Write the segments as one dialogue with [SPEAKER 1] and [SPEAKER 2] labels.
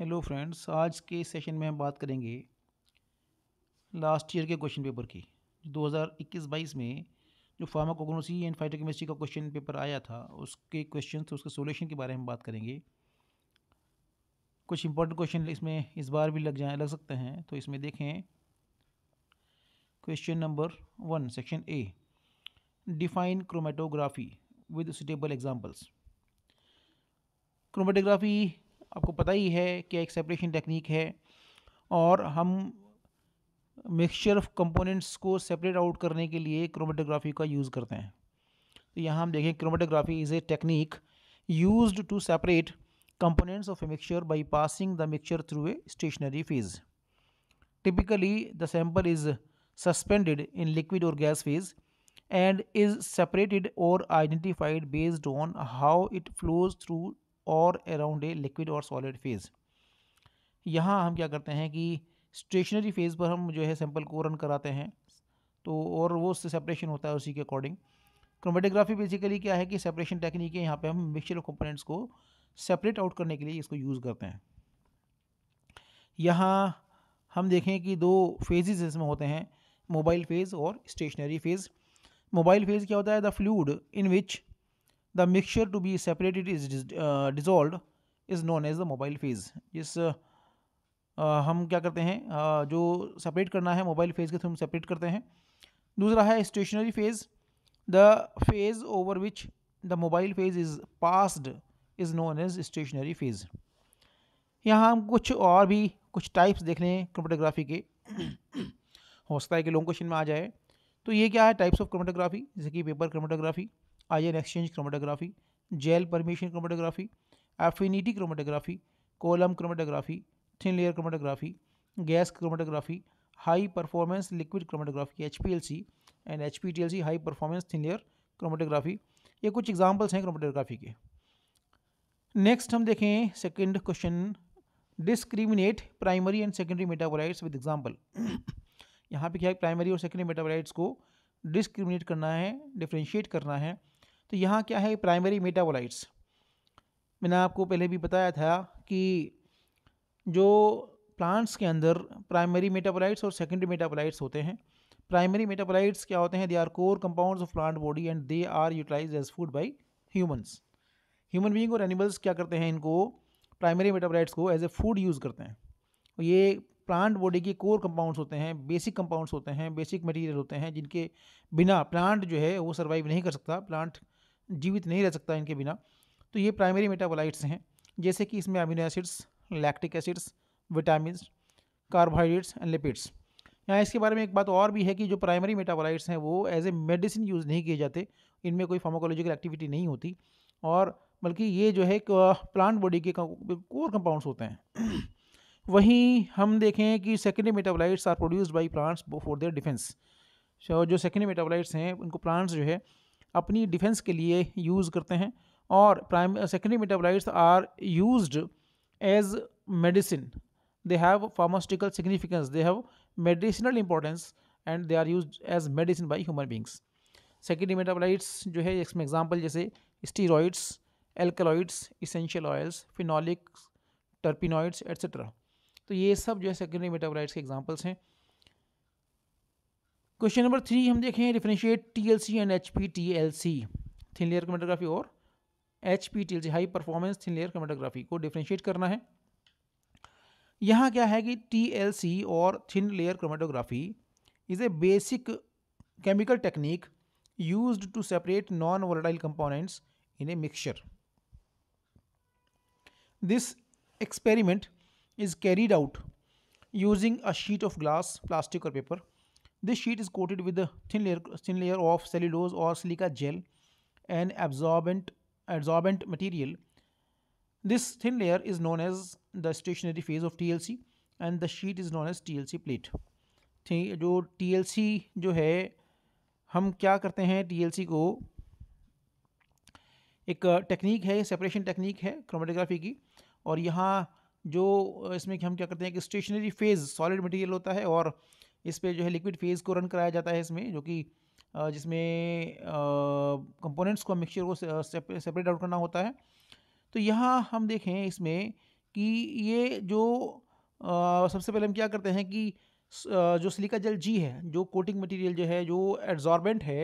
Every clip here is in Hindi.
[SPEAKER 1] हेलो फ्रेंड्स आज के सेशन में हम बात करेंगे लास्ट ईयर के क्वेश्चन पेपर की 2021-22 में जो फार्माकोग्नोसी एंड फाइटोकेमिस्ट्री का क्वेश्चन पेपर आया था उसके क्वेश्चन तो उसके सोल्यूशन के बारे में बात करेंगे कुछ इंपॉर्टेंट क्वेश्चन इसमें इस बार भी लग जाए लग सकते हैं तो इसमें देखें question number one section A define chromatography with suitable examples chromatography आपको पता ही है कि एक सेपरेशन टेक्निक है और हम मिक्सचर ऑफ कंपोनेंट्स को सेपरेट आउट करने के लिए क्रोमेटोग्राफी का यूज़ करते हैं तो यहाँ हम देखें chromatography is a technique use to separate components of a mixture by passing the mixture through a stationary phase typically the sample is suspended in liquid और gas phase and is separated और identified based on how it flows through और अराउंड ए लिक्विड और सॉलिड फेज़ यहाँ हम क्या करते हैं कि स्टेशनरी फेज़ पर हम जो है सैंपल को रन कराते हैं तो और वो उससे सेपरेशन होता है उसी के अकॉर्डिंग क्रोमेटोग्राफी बेसिकली क्या है कि सेपरेशन टेक्निक है यहाँ पे हम मिक्सचर कंपोनेंट्स को सेपरेट आउट करने के लिए इसको यूज़ करते हैं यहाँ हम देखें कि दो फेजेस इसमें होते हैं मोबाइल फेज़ और स्टेशनरी फेज़ मोबाइल फेज़ क्या होता है the fluid in which the mixture to be separated is dissolve is known as the mobile phase इस हम क्या करते हैं uh, जो सेपरेट करना है मोबाइल फेज के थ्रू हम सेपरेट करते हैं दूसरा है stationary phase the phase over which the mobile phase is passed is known as stationary phase यहाँ हम कुछ और भी कुछ टाइप्स देख रहे हैं कंप्यूटरग्राफी के हो सकता है कि लॉन्ग क्वेश्चन में आ जाए तो ये क्या है टाइप्स ऑफ क्रोमेटोग्राफी जैसे कि paper chromatography ion exchange chromatography gel permeation chromatography affinity chromatography column chromatography thin layer chromatography gas chromatography high performance liquid chromatography H P L C and H P T L C high performance thin layer chromatography ये कुछ एग्जाम्पल्स हैं क्रोमेटोग्राफी के नेक्स्ट हम देखें second question discriminate primary and secondary metabolites with example यहाँ पे क्या है प्राइमरी और सेकेंडरी मेटाबोलाइट्स को डिस्क्रिमिनेट करना है डिफ्रेंशिएट करना है तो यहाँ क्या है प्राइमरी मेटाबोलाइट्स मैंने आपको पहले भी बताया था कि जो प्लांट्स के अंदर प्राइमरी मेटाबोलाइट्स और सेकेंडरी मेटाबोलाइट्स होते हैं प्राइमरी मेटाबोलाइट्स क्या होते हैं they are core compounds of plant body and they are utilize as food by humans human being और एनिमल्स क्या करते हैं इनको प्राइमरी मेटाबोलाइट्स को एज ए फूड यूज़ करते हैं ये प्लांट बॉडी के कोर कंपाउंड्स होते हैं बेसिक कंपाउंड्स होते हैं बेसिक मटेरियल होते हैं जिनके बिना प्लांट जो है वो सर्वाइव नहीं कर सकता प्लांट जीवित नहीं रह सकता इनके बिना तो ये प्राइमरी मेटाबोलाइट्स हैं जैसे कि इसमें amino acids lactic acids vitamin carbohydrates and lipids यहाँ इसके बारे में एक बात और भी है कि जो प्राइमरी मेटाबोलाइट्स हैं वो एज ए मेडिसिन यूज़ नहीं किए जाते इनमें कोई फार्माकोलॉजिकल एक्टिविटी नहीं होती और बल्कि ये जो है प्लांट बॉडी के कोर कंपाउंड्स होते हैं वहीं हम देखें कि secondary metabolites are produced by plants for their defence जो सेकेंडरी मेटाबोलाइट्स हैं उनको प्लांट्स जो है अपनी डिफेंस के लिए यूज़ करते हैं और prime secondary metabolites are use as medicine they have pharmaceutical significance they have medicinal importance and they are use as medicine by human beings secondary metabolites जो है इसमें एग्जाम्पल जैसे steroids alkaloids essential oils phenolics terpenoids etcetera तो ये सब जो है सेकेंडरी मेटाबोलाइट्स के एग्जाम्पल्स हैं क्वेश्चन नंबर थ्री हम देखें differentiate T L C and H P T L C thin layer chromatography और H P T L C high performance thin layer chromatography को डिफ्रेंशिएट करना है यहाँ क्या है कि टी एल सी और thin layer chromatography is a basic chemical technique use to separate non volatile components in a mixture this experiment is carried out using a sheet of glass plastic और paper This sheet is coated with a thin layer, thin layer of cellulose or silica gel, an absorbent, adsorbent material. This thin layer is known as the stationary phase of TLC and the sheet is known as TLC plate. जो TLC जो है हम क्या करते हैं TLC को एक टेक्निक है सेपरेशन टेक्निक है क्रोमेटोग्राफी की और यहाँ जो इसमें हम क्या करते हैं कि स्टेशनरी फेज़ सॉलिड मटेरियल होता है और इस पर जो है लिक्विड फेज़ को रन कराया जाता है इसमें जो कि जिसमें कंपोनेंट्स को मिक्सचर को सेपरेट आउट करना होता है तो यहाँ हम देखें इसमें कि ये जो आ, सबसे पहले हम क्या करते हैं कि जो सिलिका जेल जी है जो कोटिंग मटेरियल जो है जो एड्जॉर्बेंट है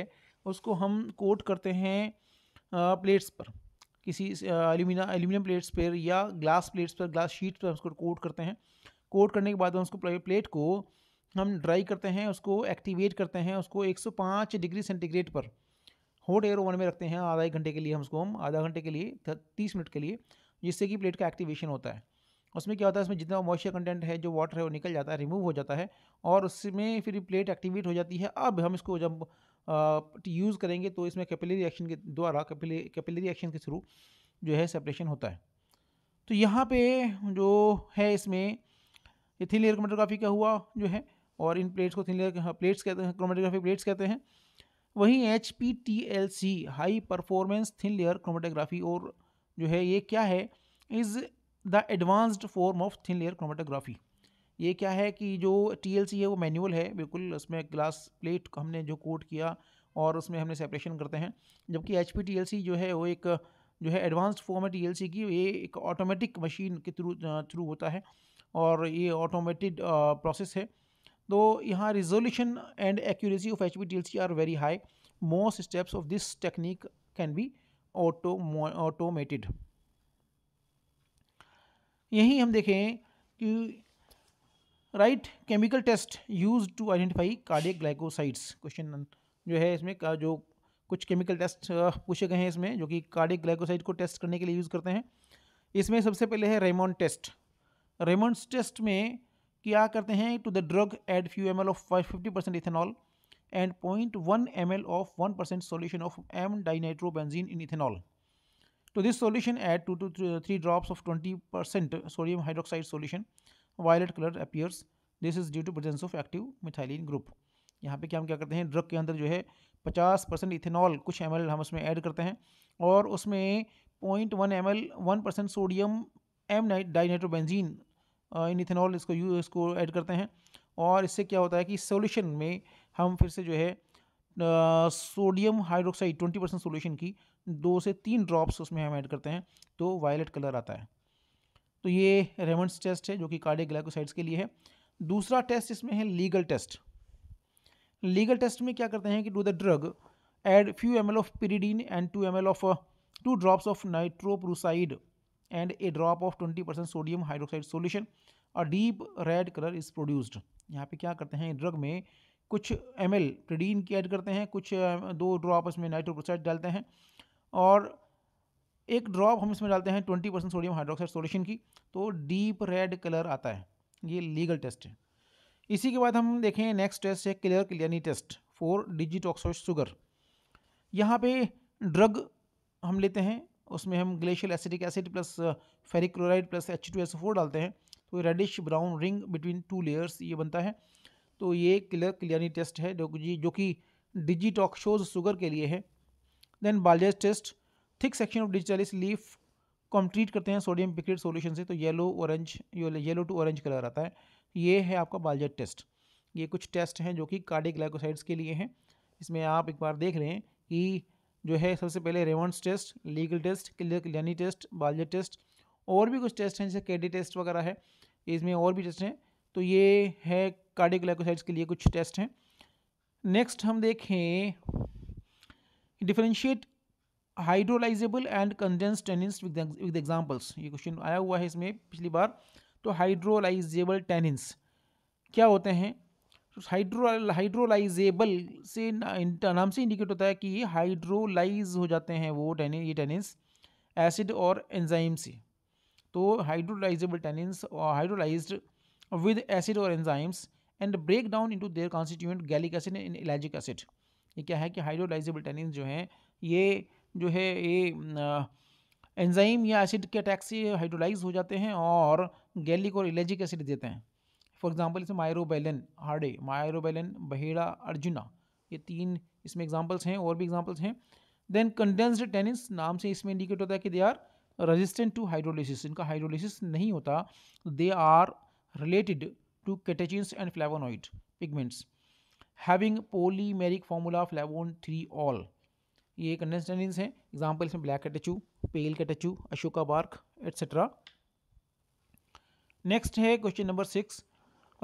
[SPEAKER 1] उसको हम कोट करते हैं आ, प्लेट्स पर किसी एल्यूमिना एल्यूमिनियम प्लेट्स पर या ग्लास प्लेट्स पर ग्लास शीट पर उसको कोट करते हैं कोट करने के बाद हम उसको प्लेट को हम ड्राई करते हैं उसको एक्टिवेट करते हैं उसको 105 डिग्री सेंटीग्रेड पर हॉट एयर ओवन में रखते हैं आधा एक घंटे के लिए हम उसको हम आधा घंटे के लिए तीस मिनट के लिए जिससे कि प्लेट का एक्टिवेशन होता है उसमें क्या होता है उसमें जितना मॉइस्चर कंटेंट है जो वाटर है वो निकल जाता है रिमूव हो जाता है और उसमें फिर प्लेट एक्टिवेट हो जाती है अब हम इसको जब यूज़ करेंगे तो इसमें कैपिलरी एक्शन के द्वारा कैपिलरी एक्शन के थ्रू जो है सेपरेशन होता है तो यहाँ पे जो है इसमें इथिल एयर मटर क्या हुआ जो है और इन प्लेट्स को थिन लेयर हाँ, प्लेट्स कहते हैं क्रोमेटोग्राफी प्लेट्स कहते हैं वहीं H P T L C high performance thin layer chromatography और जो है ये क्या है is the advanced form of thin layer chromatography ये क्या है कि जो टी एल सी है वो मैनुअल है बिल्कुल उसमें ग्लास प्लेट हमने जो कोट किया और उसमें हमने सेपरेशन करते हैं जबकि H P T L C जो है वो एक जो है एडवांस्ड फॉर्म है टी एल सी की ये एक ऑटोमेटिक मशीन के थ्रू थ्रू होता है और ये ऑटोमेटेड प्रोसेस है तो यहाँ resolution and accuracy of H B D L C are very high most steps of this technique can be auto automated यहीं हम देखें कि write chemical test use to identify cardiac glycosides question जो है इसमें का जो कुछ केमिकल टेस्ट पूछे गए हैं इसमें जो कि कार्डिक ग्लाइकोसाइड को टेस्ट करने के लिए यूज़ करते हैं इसमें सबसे पहले है रेमोंड टेस्ट रेमोंड टेस्ट में क्या करते हैं to the drug add few M L of five fifty percent ethanol and point one M L of one percent solution of M dinitrobenzene in ethanol to this solution add two to three drops of twenty percent sodium hydroxide solution violet colour appears this is due to presence of active methylene group यहाँ पे क्या हम क्या करते हैं ड्रग के अंदर जो है पचास परसेंट इथेनॉल कुछ एम एल हम उसमें ऐड करते हैं और उसमें point one M L one percent sodium M dinitrobenzene in ethanol इसको यू इसको ऐड करते हैं और इससे क्या होता है कि सोल्यूशन में हम फिर से जो है sodium hydroxide twenty percent solution की दो से तीन ड्रॉप्स उसमें हम ऐड करते हैं तो वायलेट कलर आता है तो ये रेमंड्स टेस्ट है जो कि कार्डिक ग्लाइकोसाइड्स के लिए है दूसरा टेस्ट इसमें है लीगल टेस्ट लीगल टेस्ट में क्या करते हैं कि to the drug add few M of pyridine and two M of two drops of nitroprusside a drop of twenty 20% sodium hydroxide solution a deep red colour is produced यहाँ पे क्या करते हैं ड्रग में कुछ एम एल प्रीडीन की ऐड करते हैं कुछ दो ड्रॉप इसमें नाइट्रोप्रोसाइड डालते हैं और एक ड्रॉप हम इसमें डालते हैं twenty percent sodium hydroxide solution की तो डीप रेड कलर आता है ये लीगल टेस्ट है इसी के बाद हम देखें नेक्स्ट टेस्ट है Keller Kiliani test for digitoxose sugar यहाँ पे ड्रग हम लेते हैं उसमें हम glacial acidic acid plus ferric chloride plus H two S four डालते हैं तो reddish brown ring between two layers ये बनता है तो ये क्लियर क्लियरनी टेस्ट है जो जी जो कि डिजिटॉक्शोज शुगर के लिए है then Baljet's test thick section of digitalis leaf को हम ट्रीट करते हैं सोडियम पिक्रेट सोल्यूशन से तो yellow orange yellow to orange colour आता है ये है आपका बालजेट टेस्ट ये कुछ टेस्ट हैं जो कि कार्डिक के लिए हैं इसमें आप एक बार देख लें कि जो है सबसे पहले रेवंस test Legal test Kiliani test बालिया टेस्ट और भी कुछ टेस्ट हैं जैसे के टेस्ट वगैरह है इसमें और भी टेस्ट हैं तो ये है कार्डियोग्लाइकोसाइड्स के लिए कुछ टेस्ट हैं नेक्स्ट हम देखें differentiate hydrolysable and condense tannins with examples ये क्वेश्चन आया हुआ है इसमें पिछली बार तो हाइड्रोलाइजेबल टेनिन्स क्या होते हैं तो हाइड्रो हाइड्रोलाइजेबल से नाम से इंडिकेट होता है कि ये हाइड्रोलाइज हो जाते हैं वो टेनि ये टेनिस एसिड और एंजाइम से तो हाइड्रोलाइजेबल टेनिस uh, और विद एसिड और enzymes and break down into their constituent gallic acid and ellagic acid ये क्या है कि हाइड्रोलाइजेबल टेनिन्स जो हैं ये जो है ये एंजाइम uh, या एसिड के अटैक से हाइड्रोलाइज हो जाते हैं और गैलिक और एलैजिक एसिड देते हैं फॉर एग्जाम्पल इसमें मायरोबेलन हार्डे मायरोबेलन बहेड़ा अर्जुना ये तीन इसमें एग्जाम्पल्स हैं और भी एग्जाम्पल्स हैं देन कंडेंस्ड टेनिस नाम से इसमें इंडिकेट होता है कि they are resistant to hydrolysis इनका हाइड्रोलिसिस नहीं होता they are related to catechin and flavonoid pigments having polymeric formula flavone three ol ये कंडेंस टेनिस हैं एग्जाम्पल इसमें black catechu pale catechu Ashoka bark etcetera next है question number six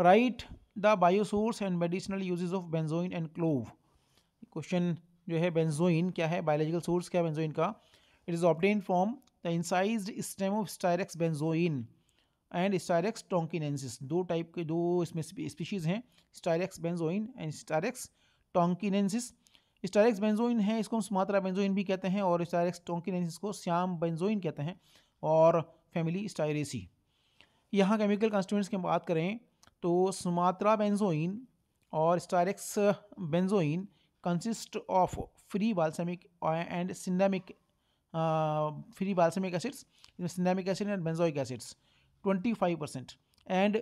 [SPEAKER 1] write the biosource and medicinal uses of benzoin and clove question जो है बेंजोइन क्या है बायोलॉजिकल सोर्स क्या है बेंजोइन का it is obtain from the incise stem of Styrax benzoin and Styrax tonkinensis दो टाइप के दो इसमें स्पीशीज़ हैं Styrax benzoin and Styrax tonkinensis Styrax benzoin है इसको हम सुमात्रा बेंजोइन भी कहते हैं और स्टायरेक्स टोंकिनेंसिस को श्याम बेंजोइन कहते हैं और फैमिली स्टायरेसी यहाँ केमिकल कॉन्स्टिट्यूंट्स की हम बात करें तो सुमात्रा बेंजोइन और Styrax benzoin consist of free balsamic and cinnamic free balsamic acids cinnamic acid and benzoic acids 25 percent and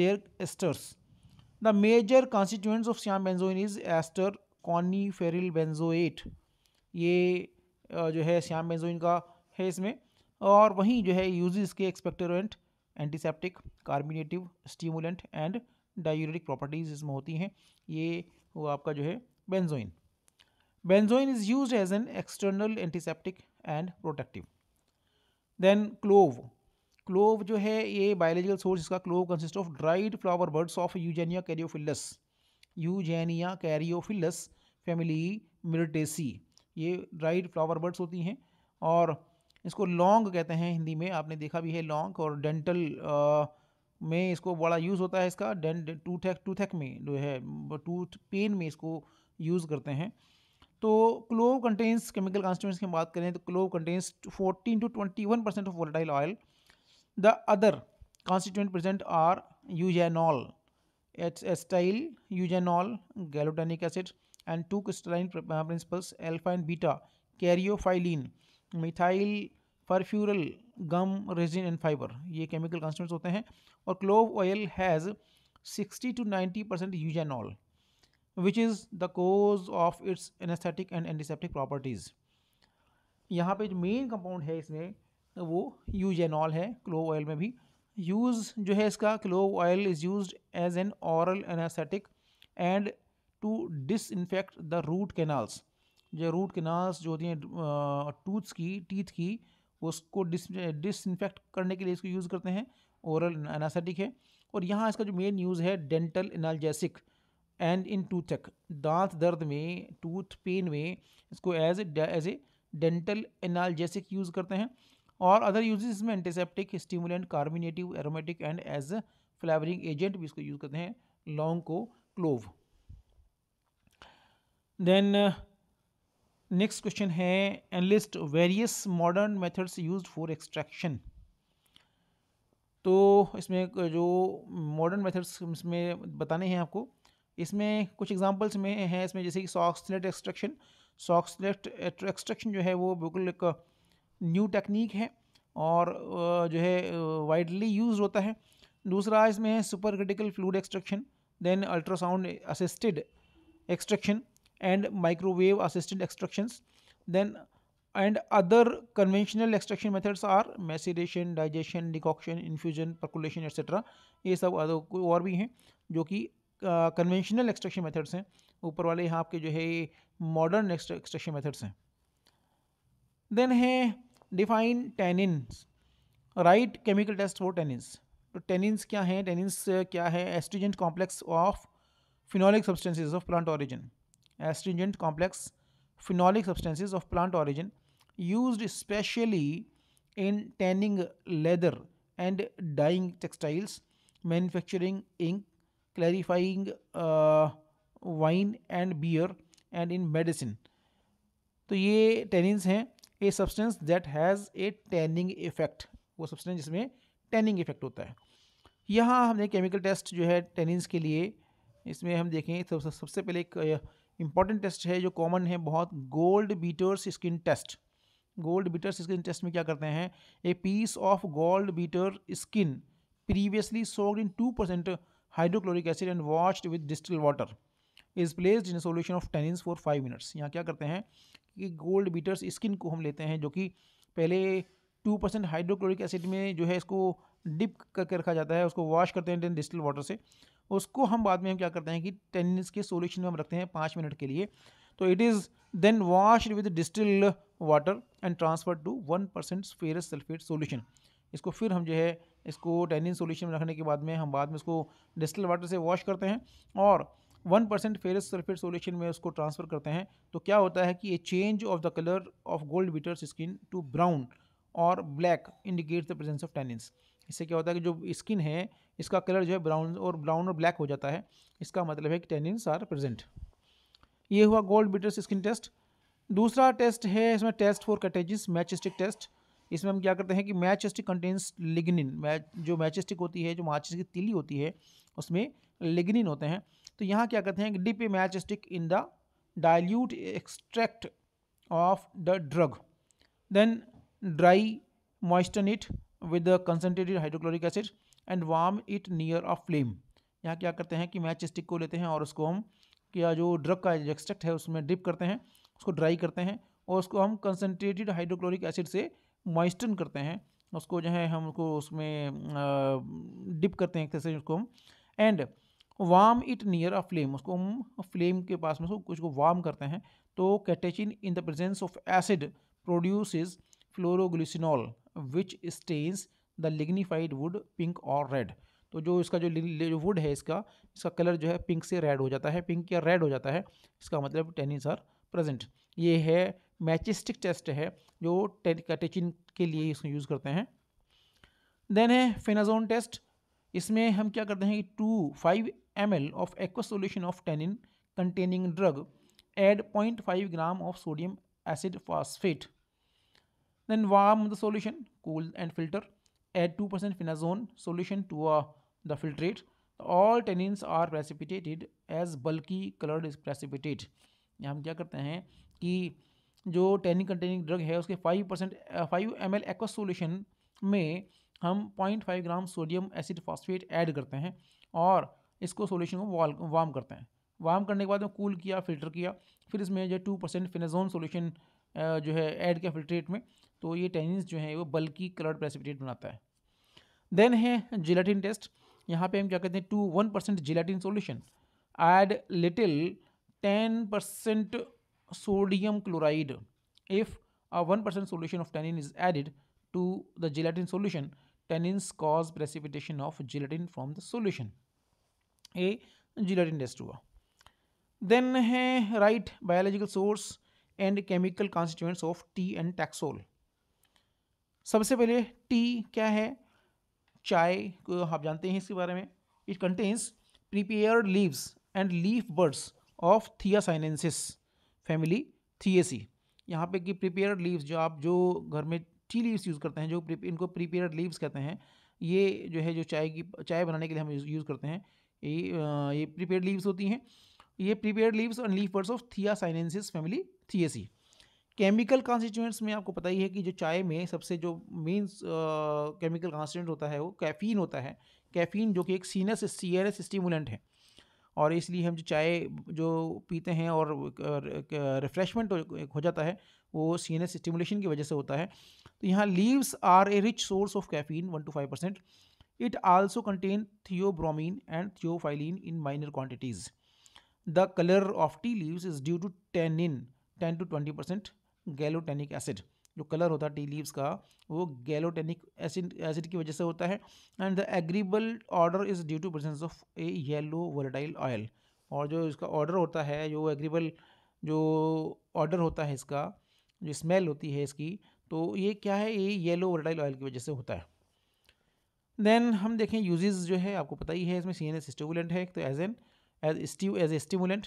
[SPEAKER 1] their esters the major constituents of Siam benzoin is ester coniferyl benzoate ये uh, जो है श्याम बेंजोइन का है इसमें और वहीं जो है यूज इसके expectorant antiseptic carminative stimulant and diuretic properties इसमें होती हैं ये वो आपका जो है benzoin benzoin is use as an external antiseptic and protective then clove clove जो है ये बायोलॉजिकल सोर्स इसका clove consist of dried flower buds of eugenia caryophyllus eugenia caryophyllus family myrtaceae ये ड्राइड फ्लावर बर्ड्स होती हैं और इसको लॉन्ग कहते हैं हिंदी में आपने देखा भी है लॉन्ग और डेंटल में इसको बड़ा यूज़ होता है इसका डेंट टूथेक में जो है टूथ पेन में इसको यूज़ करते हैं तो क्लोव कंटेंस केमिकल कॉन्स्टिट्यूंस की बात करें तो clove contains 14 to 21 percent of volatile oil the other constituent present are eugenol acetyl eugenol gallotannic acid and two crystalline principles alpha and beta caryophyllene methyl furfural gum resin and fibre ये केमिकल कंस्टेंट्स होते हैं और clove oil has sixty to ninety percent eugenol which is the cause of its anaesthetic and antiseptic properties यहाँ पे जो मेन कंपाउंड है इसमें वो यूजेनॉल है क्लोव ऑयल में भी यूज़ जो है इसका clove oil is use as an oral anaesthetic and to disinfect the root canals जो रूट किनास जो होती हैं टूथ्स की टीथ की उसको डिस डिसइनफेक्ट करने के लिए इसको यूज़ करते हैं ओरल एनासेटिक है और यहाँ इसका जो मेन यूज़ है dental analgesic and in toothache दांत दर्द में टूथ पेन में इसको as as a dental analgesic use करते हैं और अदर यूज इसमें antiseptic stimulant carminative aromatic and as flavouring agent भी इसको यूज़ करते हैं लॉन्ग को क्लोव देन नेक्स्ट क्वेश्चन है enlist various modern methods used for extraction तो इसमें जो मॉडर्न मेथड्स इसमें बताने हैं आपको इसमें कुछ एग्जांपल्स में हैं इसमें जैसे कि सॉक्सलेट एक्सट्रैक्शन सॉक्सलेट एक्सट्रैक्शन जो है वो बिल्कुल एक न्यू टेक्निक है और जो है वाइडली यूज होता है दूसरा इसमें super critical fluid extraction then ultrasound assisted extraction and microwave assisted extractions then and other conventional extraction methods are maceration digestion decoction infusion percolation etc ये सब और भी हैं जो कि कन्वेंशनल एक्सट्रक्शन मेथड्स हैं ऊपर वाले यहाँ आपके जो है मॉडर्न एक्सट्रक्शन मेथड्स हैं देन है define tannins write chemical test for tannins तो टेनिन्स क्या हैं टेनिन्स क्या है astringent complex of phenolic substances of plant origin astringent complex phenolic substances of plant origin used especially in tanning leather and dyeing textiles, manufacturing ink, clarifying uh, wine and beer and in medicine. तो ये टेनिन्स हैं a substance that has a tanning effect वो सब्सटेंस जिसमें टैनिंग इफेक्ट होता है यहाँ हमने केमिकल टेस्ट जो है टेनिन्स के लिए इसमें हम देखें सबसे पहले एक इंपॉर्टेंट टेस्ट है जो कॉमन है बहुत gold beaters skin test gold beaters skin test में क्या करते हैं a piece of gold beater skin previously soaked in two percent hydrochloric acid and washed with distil water is placed in solution of tannins for five minutes यहाँ क्या करते हैं कि गोल्ड बीटर्स स्किन को हम लेते हैं जो कि पहले टू परसेंट हाइड्रोक्लोरिक एसिड में जो है इसको डिप करके रखा जाता है उसको वॉश करते हैं डिस्टल डिस्टिल वाटर से उसको हम बाद में हम क्या करते हैं कि टेन मिनट्स के सोल्यूशन में हम रखते हैं पाँच मिनट के लिए तो it is then washed with distilled water and transfer to one percent ferrous sulphate solution इसको फिर हम जो है इसको टेनिन सोल्यूशन में रखने के बाद में हम बाद में इसको डिस्टिल वाटर से वॉश करते हैं और one percent ferrous sulphate solution में उसको ट्रांसफ़र करते हैं तो क्या होता है कि ये change of the colour of gold beaters skin to brown और black indicates the presence of tannins इससे क्या होता है कि जो स्किन है इसका कलर जो है ब्राउन और ब्राउन और ब्लैक हो जाता है इसका मतलब है कि टेनिन्स आर प्रेजेंट ये हुआ गोल्ड बिटर्स स्किन टेस्ट दूसरा टेस्ट है इसमें test for catechins match stick test इसमें हम क्या करते हैं कि match stick contains lignin match जो मैच स्टिक होती है जो माचिस की तिली होती है उसमें लिग्निन होते हैं तो यहाँ क्या करते हैं dip a match stick in the dilute extract of the drug then dry moisten it with concentrated hydrochloric acid and warm it near near flame यहाँ क्या करते हैं कि मैच स्टिक को लेते हैं और उसको हम क्या जो ड्रग का एक्सट्रैक्ट है उसमें डिप करते हैं उसको ड्राई करते हैं और उसको हम कंसनट्रेटेड हाइड्रोक्लोरिक एसिड से मॉइस्टन करते हैं उसको जो है हम उसको उसमें डिप करते हैं एक तरह से उसको हम and warm it near a flame उसको हम फ्लेम के पास में उसको कुछ को वार्म करते हैं तो catechin in the presence of acid produces phloroglucinol which stains the lignified wood pink और रेड तो जो इसका जो वुड है इसका इसका कलर जो है पिंक से रेड हो जाता है पिंक या रेड हो जाता है इसका मतलब टेनिस आर प्रेजेंट ये है मैचिस्टिक टेस्ट है जो टेचिन के लिए इसको यूज़ करते हैं देन है फेनाजोन टेस्ट इसमें हम क्या करते हैं कि to five m L of aqua solution of tannin containing drug add point five gram of sodium acid phosphate Then warm the solution, cool and filter. Add 2% phenazone solution to uh, the filtrate. All tannins are precipitated as bulky colored is precipitate. हम क्या करते हैं कि जो टेनिक कंटेनिंग ड्रग है उसके five percent five m l aqua solution में हम point five gram sodium acid phosphate add करते हैं और इसको सोल्यूशन को वार्म करते हैं वार्म करने के बाद में कूल किया फिल्टर किया फिर इसमें जो टू परसेंट फिनेजोन सोल्यूशन जो है ऐड किया फिल्ट्रेट में तो ये टेनिस जो है वो बल्कि कलर्ड प्रेसिपिटेट बनाता है देन है जिलेटिन टेस्ट यहाँ पे हम क्या कहते हैं to one percent gelatin solution add little ten percent sodium chloride if one percent solution of tannin is added to the gelatin solution tannins cause precipitation of gelatin from the solution a gelatin test हुआ देन है right biological source and chemical constituents of tea and taxol सबसे पहले टी क्या है चाय को आप जानते हैं इसके बारे में it contains prepare leaves and leaf buds of Thea sinensis family Theaceae यहाँ पे कि प्रिपेयर लीव्स जो आप जो घर में टी लीव्स यूज़ करते हैं जो इनको प्रिपेयर लीव्स कहते हैं ये जो है जो चाय की चाय बनाने के लिए हम यूज़ करते हैं ये ये प्रिपेयर लीव्स होती हैं ये prepare leaves and leaf buds of Thea sinensis family Theaceae chemical constituents में आपको पता ही है कि जो चाय में सबसे जो मेन केमिकल कॉन्स्टिट्यूंट होता है वो कैफ़ीन होता है कैफ़ीन जो कि एक सीनस सी एस स्टिमुलेंट है और इसलिए हम जो चाय जो पीते हैं और रिफ्रेशमेंट हो जाता है वो सी एस स्टिमुलेशन की वजह से होता है तो यहाँ leaves are a rich source of caffeine one to five percent it also contain theobromine and theophylline in minor quantities the colour of tea leaves is due to tannin ten to twenty percent gallotannic acid जो कलर होता है टी लीव्स का वो गैलोटेनिक एसिड एसिड की वजह से होता है and the agreeable odour is due to presence of a yellow volatile oil और जो इसका ऑर्डर होता है जो एग्रीबल जो ऑर्डर होता है इसका जो स्मेल होती है इसकी तो ये क्या है ये येलो वर्टाइल ऑयल की वजह से होता है देन हम देखें यूजेस जो है आपको पता ही है इसमें सी एन है तो as an as steve as a stimulant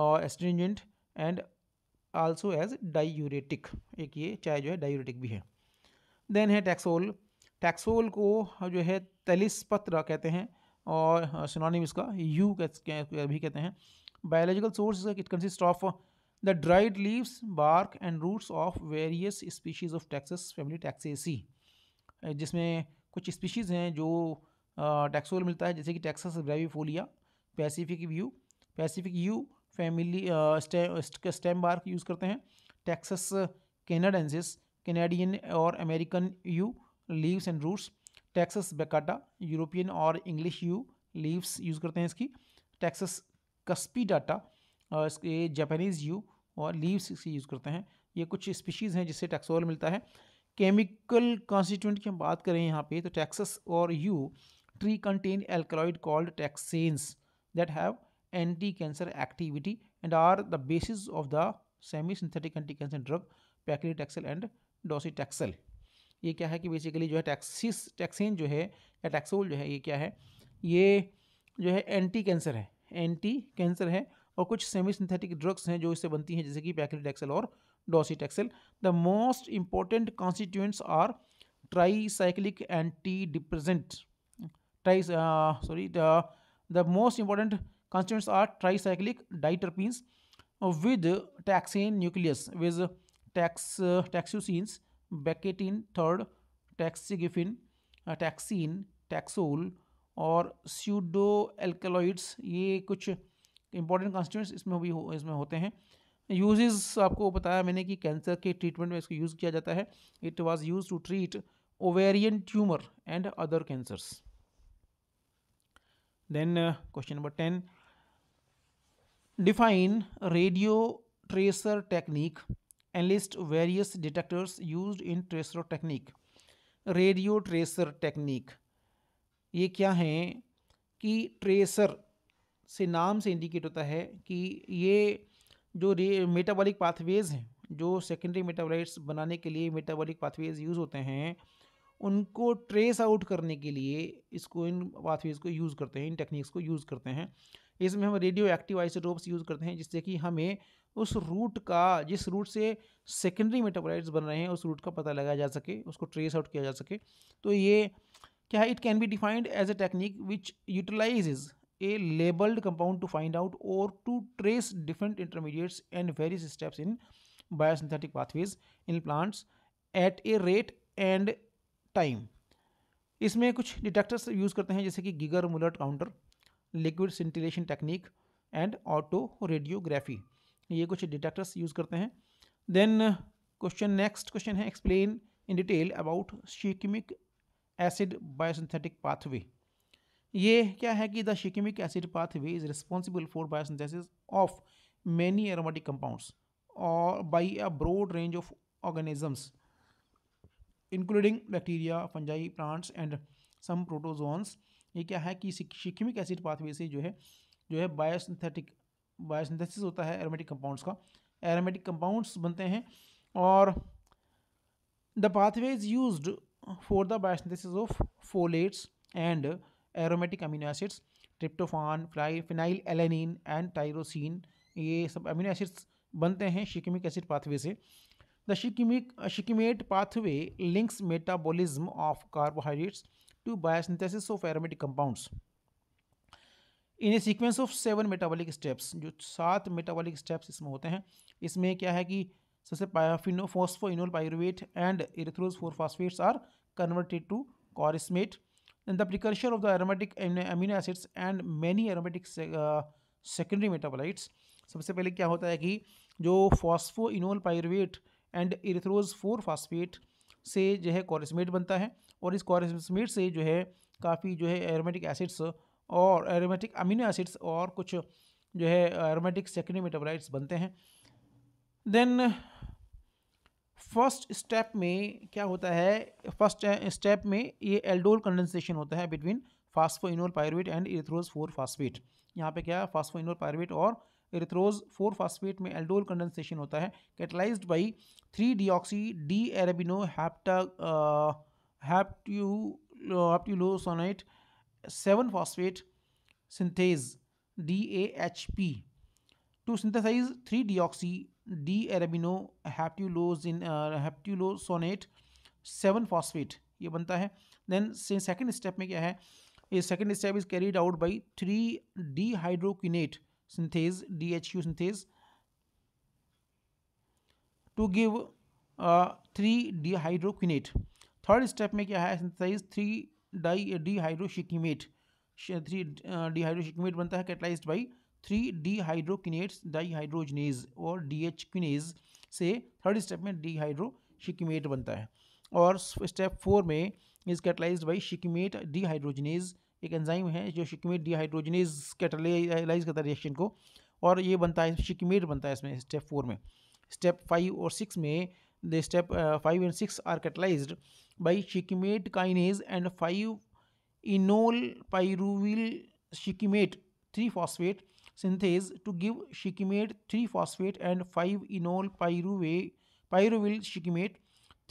[SPEAKER 1] और astringent and also as diuretic एक ये चाय जो है डायूरेटिक भी है देन है टैक्सोल टैक्सोल को जो है पत्र कहते हैं और सिनोनिम हाँ, इसका यू भी कहते हैं biological source it consist of the dried leaves bark and roots of various species of Taxus family Taxaceae जिसमें कुछ स्पीशीज़ हैं जो टैक्सोल मिलता है जैसे कि Taxus folia pacific view pacific yew family stem bar use करते हैं टेक्सस कैनाडेंसिस कैनेडियन और American yew leaves and roots Taxus baccata European और इंग्लिश यू लीव्स यूज़ करते हैं इसकी टेक्सस कस्पी डाटा इसके जापानीज़ यू और लीव्स इसकी यूज़ करते हैं ये कुछ स्पीशीज़ हैं जिससे टैक्सोल मिलता है केमिकल कॉन्स्टिट्यूंट की हम बात करें यहाँ पे तो टैक्सस और yew tree contain alkaloid called taxanes that have anti cancer activity and are the basis of the semi synthetic anti cancer drug paclitaxel and docetaxel. ये क्या है कि बेसिकली जो है टैक्सिस टैक्सिन जो है या टैक्सोल जो है ये क्या है ये जो है एंटी कैंसर है एंटी कैंसर है और कुछ सेमी सिंथेटिक ड्रग्स हैं जो इससे बनती हैं जैसे कि पैक्रिटैक्सल और docetaxel the most important constituents are tricyclic anti depressant tri sorry the most important constituents are tricyclic diterpenes with taxane nucleus with tax uh, taxocenes third third taxine uh, taxine taxol और स्यूडो एल्कलॉइड्स ये कुछ इंपॉर्टेंट कॉन्स्टिट्यूंट्स इसमें भी हो, इसमें होते हैं यूजेस आपको बताया मैंने कि कैंसर के ट्रीटमेंट में इसको यूज़ किया जाता है it was use to treat ovarian tumour and other cancers then question number ten define radio tracer technique and list various detectors used in tracer technique radio tracer technique ये क्या है कि tracer से नाम से इंडिकेट होता है कि ये जो मेटाबॉलिक पाथवेज हैं जो सेकेंडरी मेटाबोलाइट्स बनाने के लिए मेटाबॉलिक पाथवेज यूज़ होते हैं उनको ट्रेस आउट करने के लिए इसको इन पाथवेज को यूज़ करते हैं इन टेक्निक्स को यूज़ करते हैं इसमें हम रेडियो एक्टिव आइसोटोप्स यूज़ करते हैं जिससे कि हमें उस रूट का जिस रूट से सेकेंडरी मेटाबोलाइट्स बन रहे हैं उस रूट का पता लगाया जा सके उसको ट्रेस आउट किया जा सके तो ये क्या है it can be defined as a technique which utilise a labelled compound to find out और to trace different intermediates and various steps in biosynthetic pathways in plants at a rate and time इसमें कुछ डिटेक्टर्स यूज़ करते हैं जैसे कि Geiger Muller counter liquid scintillation technique and auto radiography ये कुछ डिटेक्टर्स यूज़ करते हैं देन क्वेश्चन नेक्स्ट क्वेश्चन है explain in detail about शिकमिक acid biosynthetic pathway ये क्या है कि the shikimic acid pathway is responsible for biosynthesis of many aromatic compounds और by a broad range of organisms including bacteria fungi plants and some protozoans ये क्या है कि सिक्किमिक एसिड पाथवे से जो है जो है बायोसिंथेटिक बायोसिंथेसिस होता है एरोमेटिक कंपाउंड्स का एरोमेटिक कंपाउंड्स बनते हैं और the pathway is use for the biosynthesis of folates and aromatic amino acids tryptophan fly phenylalanine and tyrosine ये सब अमीनो एसिड्स बनते हैं शिकमिक एसिड पाथवे से the shikimic shikimate pathway links metabolism of carbohydrates to biosynthesis of aromatic compounds in a sequence of seven metabolic steps जो सात मेटाबॉलिक स्टेप्स इसमें होते हैं इसमें क्या है कि सबसे पायाफिनो enol pyruvate and erythrose four phosphates are converted to chorismate and the precursors of the aromatic amino acids and many aromatic secondary metabolites सबसे पहले क्या होता है कि जो phospho enol pyruvate and erythrose four phosphate से जो है कॉरिस्मेट बनता है और इस कॉरेस्मिट से जो है काफ़ी जो है एरोमेटिक एसिड्स और एरोमेटिक अमीनो एसिड्स और कुछ जो है एरोमेटिक सेकेंडरी मेटाबोलाइट्स बनते हैं देन फर्स्ट स्टेप में क्या होता है फर्स्ट स्टेप में ये एल्डोल कंडेंसेशन होता है between phosphoenol pyruvate and erythrose four phosphate यहाँ पे क्या है फास्फोइनोल पायरवेट और इरिथ्रोज फोर फास्फेट में एल्डोल कंडेंसेशन होता है catalysed by three deoxy D arabino hepta heptulose on it 7 phosphate synthase DAHP to synthesize 3 deoxy D arabino heptulose in uh, heptulosonate 7 phosphate ये बनता है देन सेकंड स्टेप में क्या है ये second step is carried out by three dehydroquinate synthase D H U synthase to give three dehydroquinate third step में क्या है synthesise three di dehydroshikimate three dehydroshikimate बनता है catalyse by three dehydroquinates dehydrogenase और डी एच क्यूनेज से थर्ड स्टेप में डीहाइड्रोशिकीमेट बनता है और स्टेप फोर में is catalyse by shikimate dehydrogenase एक एंजाइम है जो डी डीहाइड्रोजनेज कैटलाइज करता है रिएक्शन को और ये बनता है शिकमेट बनता है इसमें स्टेप फोर में स्टेप फाइव और सिक्स में the step uh, 5 and 6 are catalyzed by shikimate kinase and 5 enol pyruvyl shikimate 3 phosphate synthase to give shikimate 3 phosphate and 5 enol pyruvate pyruvyl shikimate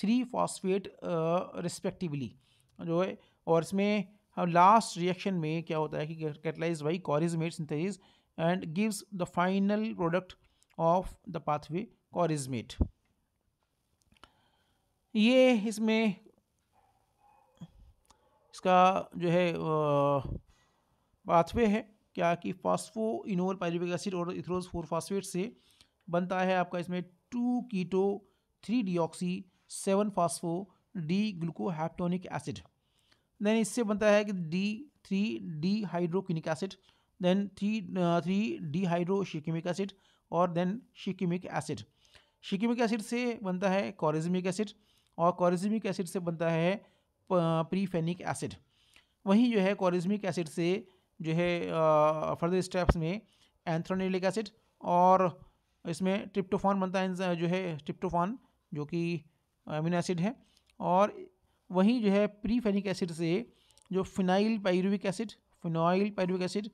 [SPEAKER 1] 3 phosphate uh, respectively jo hai aur isme हम लास्ट रिएक्शन में क्या होता है कि catalyse by chorismate synthesis and gives the final product of the pathway chorismate ये इसमें इसका जो है पाथवे है क्या कि फॉस्फो इनोल पाइरुविक एसिड और इथ्रोज फोर फॉस्फेट से बनता है आपका इसमें two keto three deoxy seven phospho D glucoheptonic acid then इससे बनता है कि D three dehydroquinic acid then three three dehydro shikimic acid और then shikimic acid shikimic acid से बनता है कॉरेजमिक एसिड और कॉरिज्मिक एसिड से बनता है प्रीफेनिक एसिड वहीं जो है कॉरिज्मिक एसिड से जो है फर्दर स्टेप्स में एंथ्रोनिलिक एसिड और इसमें ट्रिप्टोफान बनता है जो है ट्रिप्टोफान जो कि अमीनो एसिड है और वहीं जो है प्रीफेनिक एसिड से जो phenyl pyruvic acid phenyl pyruvic acid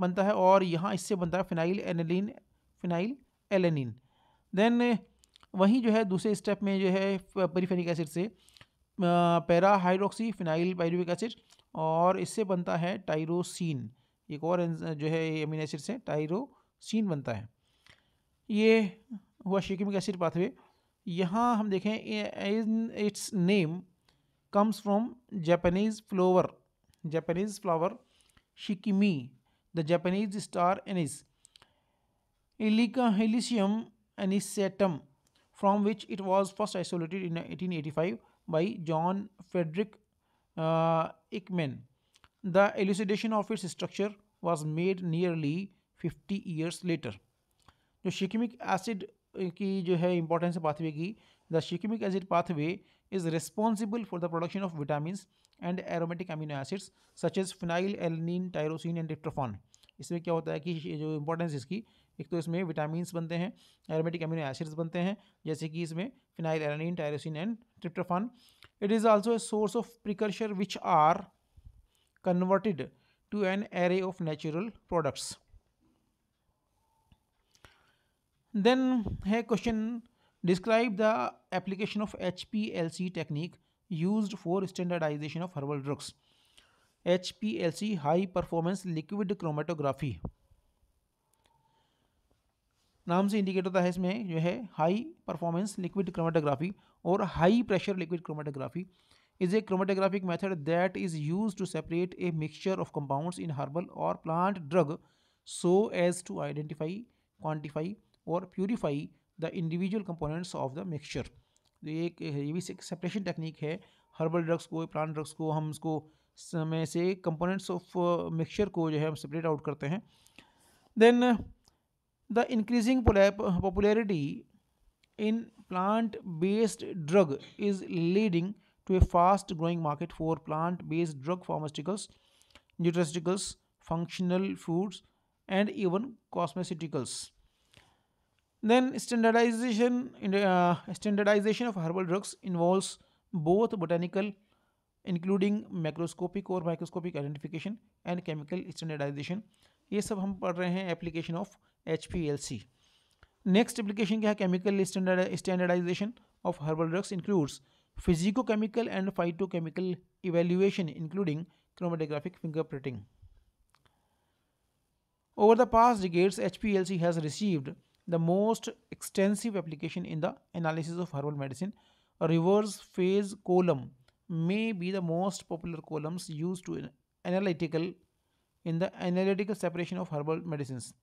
[SPEAKER 1] बनता है और यहाँ इससे बनता है phenylalanine phenylalanine then वहीं जो है दूसरे स्टेप में जो है परिफेनिक एसिड से para hydroxy phenyl pyruvic acid और इससे बनता है टाइरोसिन एक और जो है एमिनो एसिड से टाइरोसिन बनता है ये हुआ शिकमिक एसिड पाथवे यहाँ हम देखें in its name comes from Japanese flower Japanese flower shikimi the Japanese star anise एलिका Illicium anisatum from which it was first isolated in 1885 by John Frederick uh, Ickman. The elucidation of its structure was made nearly 50 years later. The shikimic acid importance pathway ki, the shikimic acid pathway is responsible for the production of vitamins and aromatic amino acids such as phenylalanine, tyrosine and tryptophan. इसमें क्या होता है कि जो इम्पोर्टेंस इसकी एक तो इसमें विटामिन बनते हैं एरोमेटिक अमीनो एसिड्स बनते हैं जैसे कि इसमें phenylalanine tyrosine and tryptophan it is also a source of precursor which are converted to an array of natural products then है question describe the application of H P L C technique use for standardisation of herbal drugs H P L C high performance liquid chromatography नाम से इंडिकेट होता है इसमें जो है हाई परफॉर्मेंस लिक्विड क्रोमेटोग्राफी और high pressure liquid chromatography is A chromatographic method that is use to separate a mixture of compounds in herbal और plant drug so as to identify quantify और purify the individual components of the mixture तो ये एक ये भी सेपरेशन टेक्निक है हर्बल ड्रग्स को प्लांट ड्रग्स को हम उसको समय से कंपोनेंट्स ऑफ मिक्सचर को जो है हम सेपरेट आउट करते हैं then the increasing popularity in plant based drug is leading to a fast growing market for plant based drug pharmaceuticals nutraceuticals functional foods and even cosmeceuticals then standardization uh, standardization of herbal drugs involves both botanical including macroscopic or microscopic identification and chemical standardization ये सब हम पढ़ रहे हैं application of H P L C next application क्या है chemical standardization of herbal drugs includes physicochemical and phytochemical evaluation including chromatographic fingerprinting over the past decades H P L C has received the most extensive application in the analysis of herbal medicine reverse phase column may be the most popular columns use to analytical in the analytical separation of herbal medicines.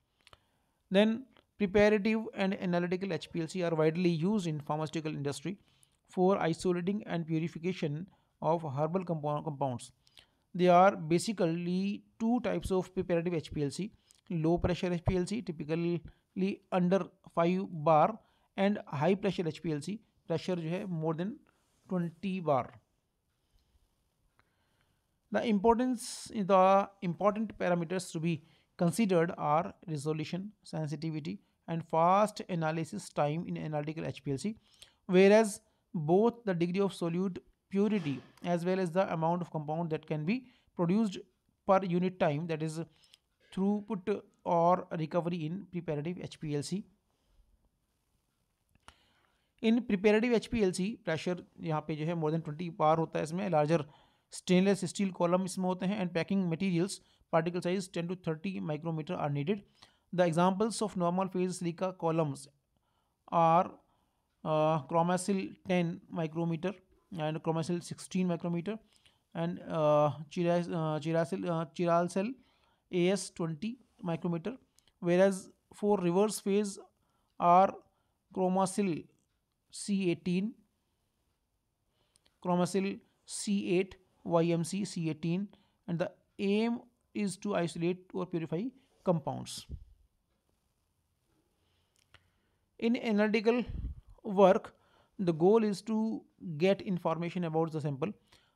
[SPEAKER 1] Then preparative and analytical HPLC are widely used in pharmaceutical industry for isolating and purification of herbal compounds. There are basically two types of preparative HPLC, low pressure HPLC typically under 5 bar and high pressure HPLC pressure जो more than 20 bar. The importance the important parameters to be considered are resolution, sensitivity, and fast analysis time in analytical HPLC, whereas both the degree of solute purity as well as the amount of compound that can be produced per unit time that is throughput or recovery in preparative HPLC. In preparative HPLC, pressure, L C pressure यहाँ पे जो है मोर होता है इसमें स्टेनलेस स्टील कॉलम इसमें होते हैं and packing materials particle size 10 to 30 micrometer are needed the examples of normal phase silica columns are Kromasil 10 micrometer and Kromasil 16 micrometer and Chirasil Chiralcel A S twenty micrometer whereas for reverse phase are Kromasil C eighteen Kromasil C eight YMCC18 and the aim is to isolate or purify compounds. In analytical work, the goal is to get information about the sample.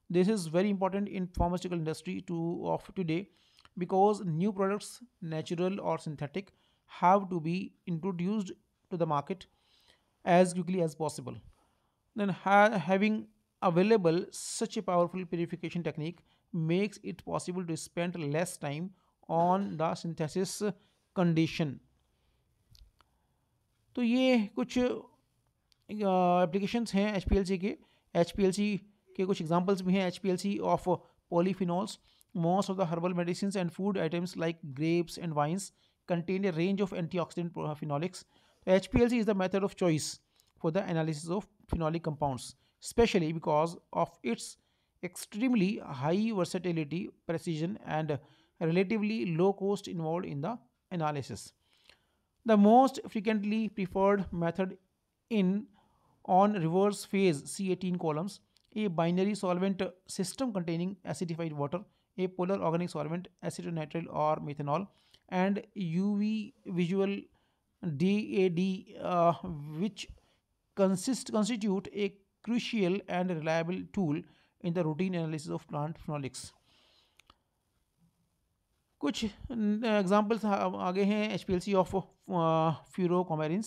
[SPEAKER 1] This is very important in pharmaceutical industry to of today because new products, natural or synthetic, have to be introduced to the market as quickly as possible. Then ha having available such a powerful purification technique makes it possible to spend less time on the synthesis condition तो ये कुछ एप्लीकेशन हैं एच पी एल सी के एच पी एल सी के कुछ एग्जाम्पल्स भी हैं H P L C of polyphenols most of the herbal medicine and food items like grapes and wines contain a range of antioxidant phenolics H P L C is the method of choice for the analysis of phenolic compounds especially because of its extremely high versatility, precision and relatively low cost involved in the analysis. The most frequently preferred method in on reverse phase C18 columns, a binary solvent system containing acidified water, a polar organic solvent, acetonitrile or methanol, and UV visual DAD uh, which consist constitute a crucial and reliable tool in the routine analysis of plant phenolics. कुछ examples आगे हैं HPLC of L uh,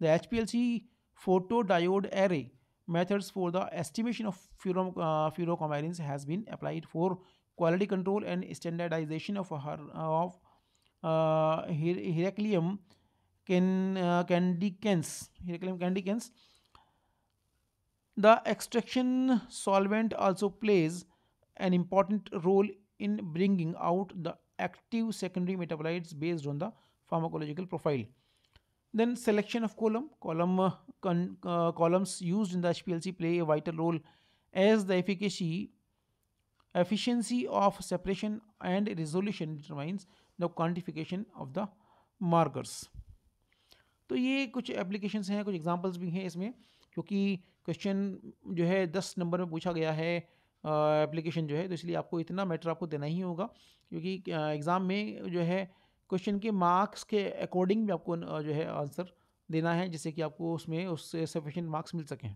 [SPEAKER 1] The HPLC photodiode array methods for the estimation of furom, uh, has been applied for quality control and standardization of her, of uh, heraclium can candicans heraclium candicans The extraction solvent also plays an important role in bringing out the active secondary metabolites based on the pharmacological profile. Then selection of column. Column uh, con, uh, columns used in the HPLC play a vital role as the efficacy efficiency of separation and resolution determines the quantification of the markers. तो ये कुछ एप्लीकेशंस हैं कुछ एग्जांपल्स भी हैं इसमें क्योंकि क्वेश्चन जो है दस नंबर में पूछा गया है एप्लीकेशन जो है तो इसलिए आपको इतना मैटर आपको देना ही होगा क्योंकि एग्ज़ाम में जो है क्वेश्चन के मार्क्स के अकॉर्डिंग भी आपको जो है आंसर देना है जिससे कि आपको उसमें उससे सफिशेंट मार्क्स मिल सकें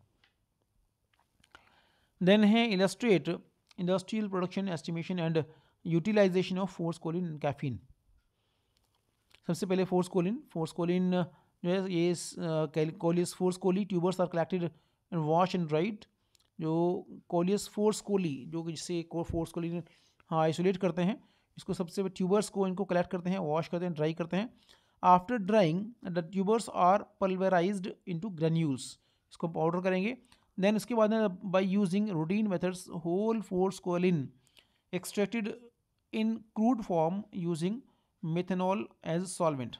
[SPEAKER 1] देन है illustrate industrial production estimation and utilization of forskolin caffeine caffeine सबसे पहले फोर्स कोलिन फोर्स कोलिन जो है ये Coleus forskohlii tubers are collected and washed and dried जो कोलियस फोर्स कोली जो जिससे फोर्स कोली हाँ आइसोलेट करते हैं इसको सबसे ट्यूबर्स को इनको कलेक्ट करते हैं वॉश करते हैं ड्राई करते हैं after drying the tubers are in into granules इसको पाउडर करेंगे देन इसके बाद by using routine methods whole forskolin extracted in crude form using methanol as solvent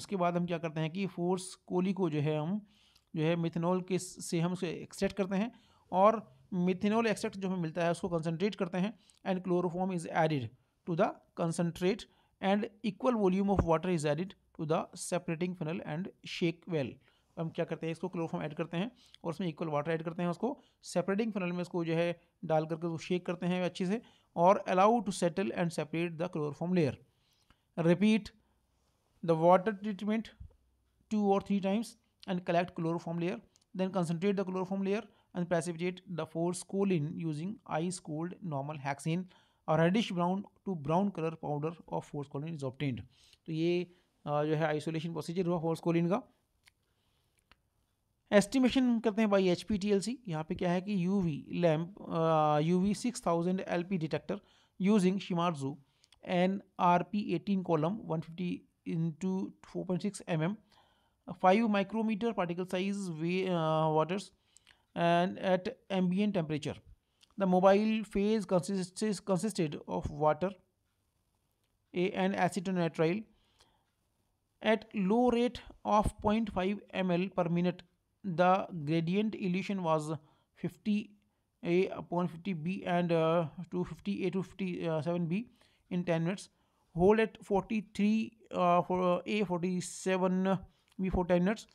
[SPEAKER 1] उसके बाद हम क्या करते हैं कि फोर्स कोली को जो है हम जो है मिथेनॉल के से हम उसे एक्सट्रैक्ट करते हैं और मिथेनॉल एक्सट्रैक्ट जो हमें मिलता है उसको कंसनट्रेट करते हैं and chloroform is added to the concentrate and equal volume of water is added to the separating funnel and shake well हम क्या करते हैं इसको क्लोरोफॉर्म ऐड करते हैं और उसमें इक्वल वाटर ऐड करते हैं उसको सेपरेटिंग फिनल में इसको जो है डाल करके उसको शेक करते हैं अच्छे से और allow to settle and separate the chloroform layer repeat the water treatment two और three times and collect chloroform layer then concentrate the chloroform layer and precipitate the force choline using ice cold normal hexane or reddish brown to brown color powder of force choline is obtained तो ये जो है आइसोलेशन प्रोसीजर हुआ फोर्स कोलिन ka एस्टिमेशन करते हैं by H P T L C यहाँ पर क्या है कि U V lamp U V six thousand L P detector using Shimadzu N R P eighteen column one fifty into four point six M M 5 micrometer particle size uh, waters and at ambient temperature. The mobile phase consists, consisted of water and acetonitrile at low rate of 0.5 ml per minute. The gradient elution was 50 A upon 50 B and uh, 250 A to uh, B in 10 minutes. Hold at 43 uh, for A 47 before 10 minutes.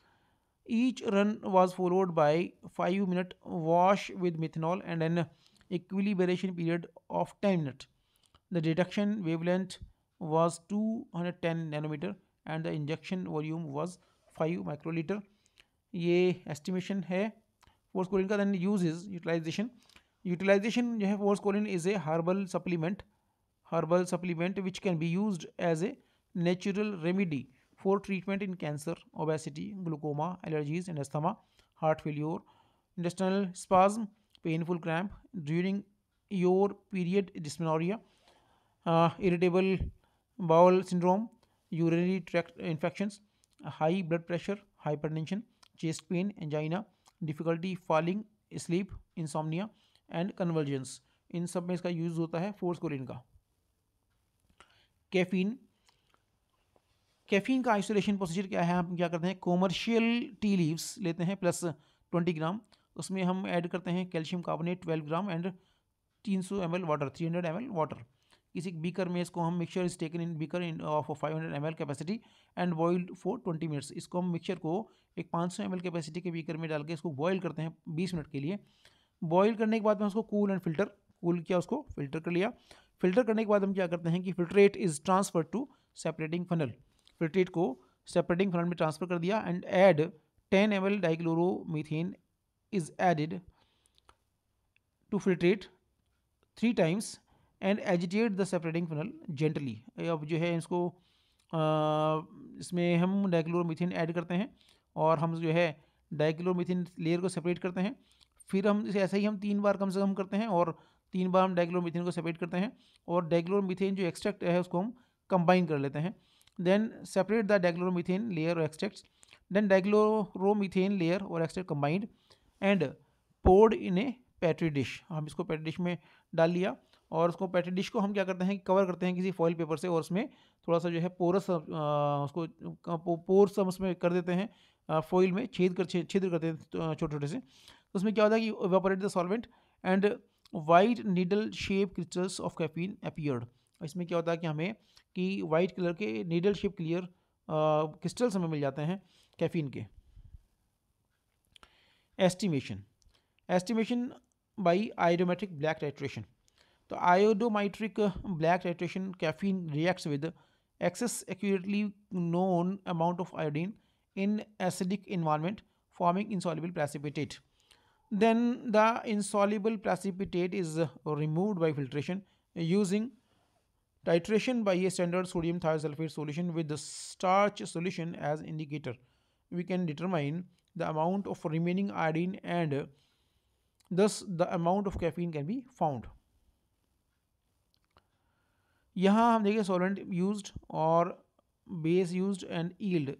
[SPEAKER 1] Each run was followed by 5 minute wash with methanol and an equilibration period of 10 minutes. The detection wavelength was 210 nanometer and the injection volume was 5 microliter. ये estimation है फोर्स कोलिन का then use is utilization utilization जो है forskolin is a herbal supplement herbal supplement which can be use as a natural remedy for treatment in cancer obesity glaucoma allergies and asthma heart failure intestinal spasm painful cramp during your period dysmenorrhea irritable bowel syndrome urinary tract infection high blood pressure hypertension chest pain angina difficulty falling sleep insomnia and convergence इन सब में इसका यूज़ होता है फोर्स कोरिन का कैफीन कैफ़ीन का आइसोलेशन प्रोसीजर क्या है हम क्या करते हैं कॉमर्शियल टी लीव्स लेते हैं प्लस ट्वेंटी ग्राम उसमें हम ऐड करते हैं calcium carbonate twelve gram and तीन सौ M L water three hundred M L water किसी बीकर में इसको हम mixture is taken in beaker in of five hundred M L capacity and boiled for twenty minutes इसको हम मिक्सचर को एक पाँच सौ एम एल कैपेसिटी के बीकर में डाल के इसको बॉयल करते हैं बीस मिनट के लिए बॉयल करने के बाद में उसको कूल एंड फिल्टर कूल किया उसको फिल्टर कर लिया फिल्टर करने के बाद हम क्या करते हैं कि filtrate is transfer to separating funnel filtrate को सेपरेटिंग फ्रंट में ट्रांसफर कर दिया and add ten M L dichloromethane is added to filtrate three times and agitate the separating funnel gently अब जो है इसको आ, इसमें हम डाइक्लोरोमीथेन ऐड करते हैं और हम जो है डाइक्लोरोमीथेन लेयर को सेपरेट करते हैं फिर हम इसे ऐसे ही हम तीन बार कम से कम करते हैं और तीन बार हम डाइक्लोरोमीथेन को सेपरेट करते हैं और डाइक्लोरोमीथेन जो एक्सट्रैक्ट है उसको हम कंबाइन कर लेते हैं then separate the dichloromethane layer or extracts then dichloromethane layer और extract combined and poured in a petri dish हम इसको petri dish में डाल लिया और उसको पेट्री डिश को हम क्या करते हैं कवर करते हैं किसी फॉइल पेपर से और उसमें थोड़ा सा जो है पोरस उसको पोरस हम उसमें कर देते हैं फॉइल में छेद कर छिद्र करते हैं तो, छोटे छोटे से तो उसमें क्या होता है कि evaporate the solvent and white needle shape crystals of caffeine appeared इसमें क्या होता है कि हमें कि वाइट कलर के नीडल शेप क्लियर क्रिस्टल्स हमें मिल जाते हैं कैफीन के estimation estimation by iodometric back titration तो iodometric back titration caffeine reacts with excess accurately known amount of iodine in acidic environment forming insoluble precipitate then the insoluble precipitate is removed by filtration using titration by a standard sodium thiosulfate solution with the starch solution as indicator we can determine the amount of remaining iodine and thus the amount of caffeine can be found यहाँ हम देखें सोलेंट यूज्ड और बेस यूज्ड एंड ईल्ड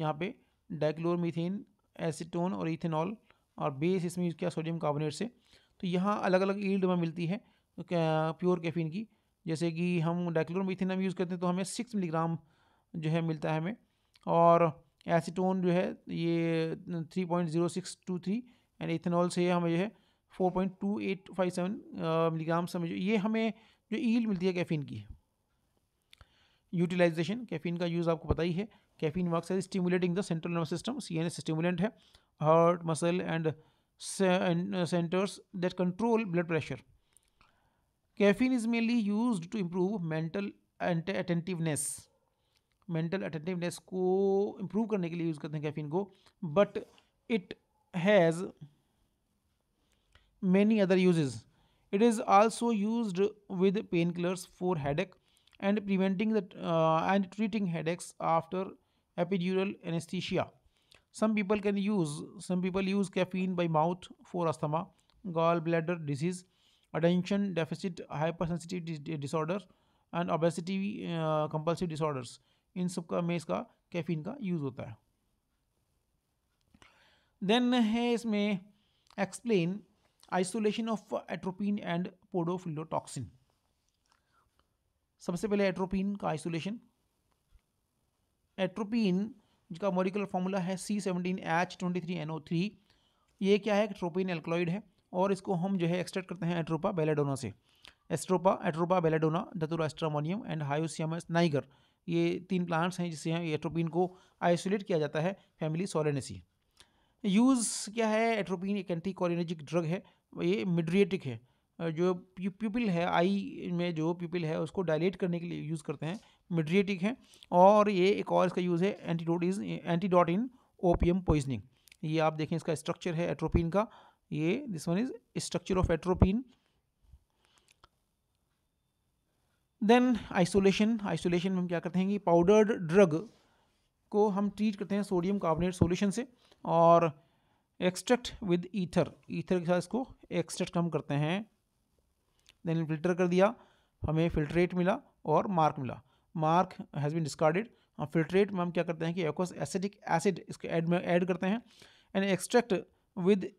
[SPEAKER 1] यहाँ पे डाइक्लोरमीथेन एसीटोन और इथेनॉल और बेस इसमें यूज़ किया सोडियम कार्बोनेट से तो यहाँ अलग अलग ईल्ड में मिलती है प्योर कैफीन की जैसे कि हम डाइक्लोरमिथिनम यूज़ करते हैं तो हमें सिक्स मिलीग्राम जो है मिलता है हमें और एसीटोन जो है ये three point zero six two three and ethanol से हमें जो है four point two eight five seven milligram समझो ये हमें जो ईल मिलती है कैफीन की यूटिलाइजेशन कैफीन का यूज़ आपको पता ही है caffeine work as stimulating the central nervous system C N S stimulant है heart muscle and centers that control blood pressure caffeine is mainly used to improve mental attentiveness mental attentiveness ko improve karne ke liye use karte hain caffeine ko but it has many other uses it is also used with painkillers for headache and preventing the uh, and treating headaches after epidural anesthesia some people can use some people use caffeine by mouth for asthma gallbladder disease attention deficit hypersensitive disorder and obesity compulsive disorders इन सब का में इसका कैफीन का यूज़ होता है देन है इसमें explain isolation of atropine and podophyllotoxin सबसे पहले एट्रोपिन का आइसोलेशन एट्रोपिन जिसका मॉलिकुलर फॉर्मूला है C seventeen H twenty three N O three ये क्या है ट्रोपिन एल्कलॉइड है और इसको हम जो है एक्सट्रैक्ट करते हैं एट्रोपा बेलाडोना से Atropa Atropa belladonna stramonium and Hyoscyamus niger ये तीन प्लांट्स हैं जिससे एट्रोपिन को आइसोलेट किया जाता है फैमिली सोलेनेसी यूज़ क्या है एट्रोपिन एक एंटी कॉलिनर्जिक ड्रग है ये मिड्रिएटिक है जो प्यूपिल है आई में जो प्यूपिल है उसको डायलेट करने के लिए यूज़ करते हैं मिड्रिएटिक है और ये एक और इसका यूज़ है antidote is antidote in opium poisoning ये आप देखें इसका स्ट्रक्चर है एट्रोपिन का ये this one is structure of atropine then isolation isolation में हम क्या करते हैं कि पाउडर्ड ड्रग को हम ट्रीट करते हैं सोडियम कार्बोनेट सोल्यूशन से और एक्सट्रैक्ट विद ईथर ईथर के साथ इसको एक्सट्रैक्ट हम करते हैं देन फिल्टर कर दिया हमें फिल्ट्रेट मिला और मार्क मिला मार्क हैज़ बीन डिस्कार्डेड हम फिल्ट्रेट में हम क्या करते हैं कि एक्वस एसिडिक एसिड इसको एड में एड करते हैं and extract with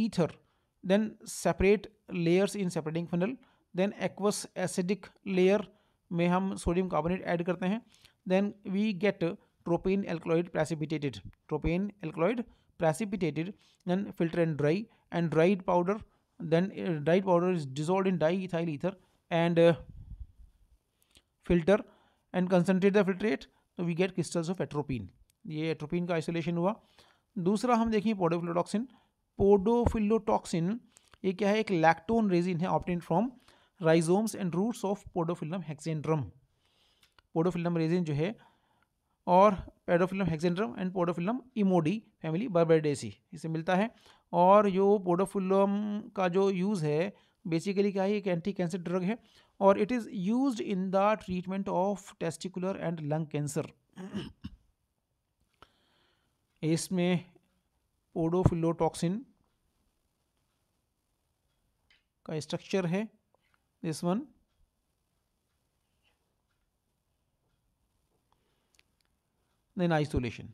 [SPEAKER 1] ether then separate layers in separating funnel then aqueous acidic layer में हम sodium carbonate add करते हैं then we get tropane alkaloid precipitated tropane alkaloid precipitated then filter and dry and dried powder then uh, dried powder is dissolved in diethyl ether and uh, filter and concentrate the filtrate so we get crystals of atropine ये atropine का isolation हुआ दूसरा हम देखें पोडोफ्लोडोक्सिन पोडोफिलोटॉक्सिन ये क्या है एक लैक्टोन रेजिन है obtained from rhizomes and roots of Podophyllum hexandrum Podophyllum resin जो है और पेडोफिलम हेक्सेंड्रम एंड पोडोफिलम इमोडी फैमिली बर्बेडेसी इसे मिलता है और जो पोडोफिलम का जो यूज़ है बेसिकली क्या है एक एंटी कैंसर ड्रग है और it is use in the treatment of testicular and lung cancer इसमें ओडोफिलोटॉक्सिन का स्ट्रक्चर है this one then isolation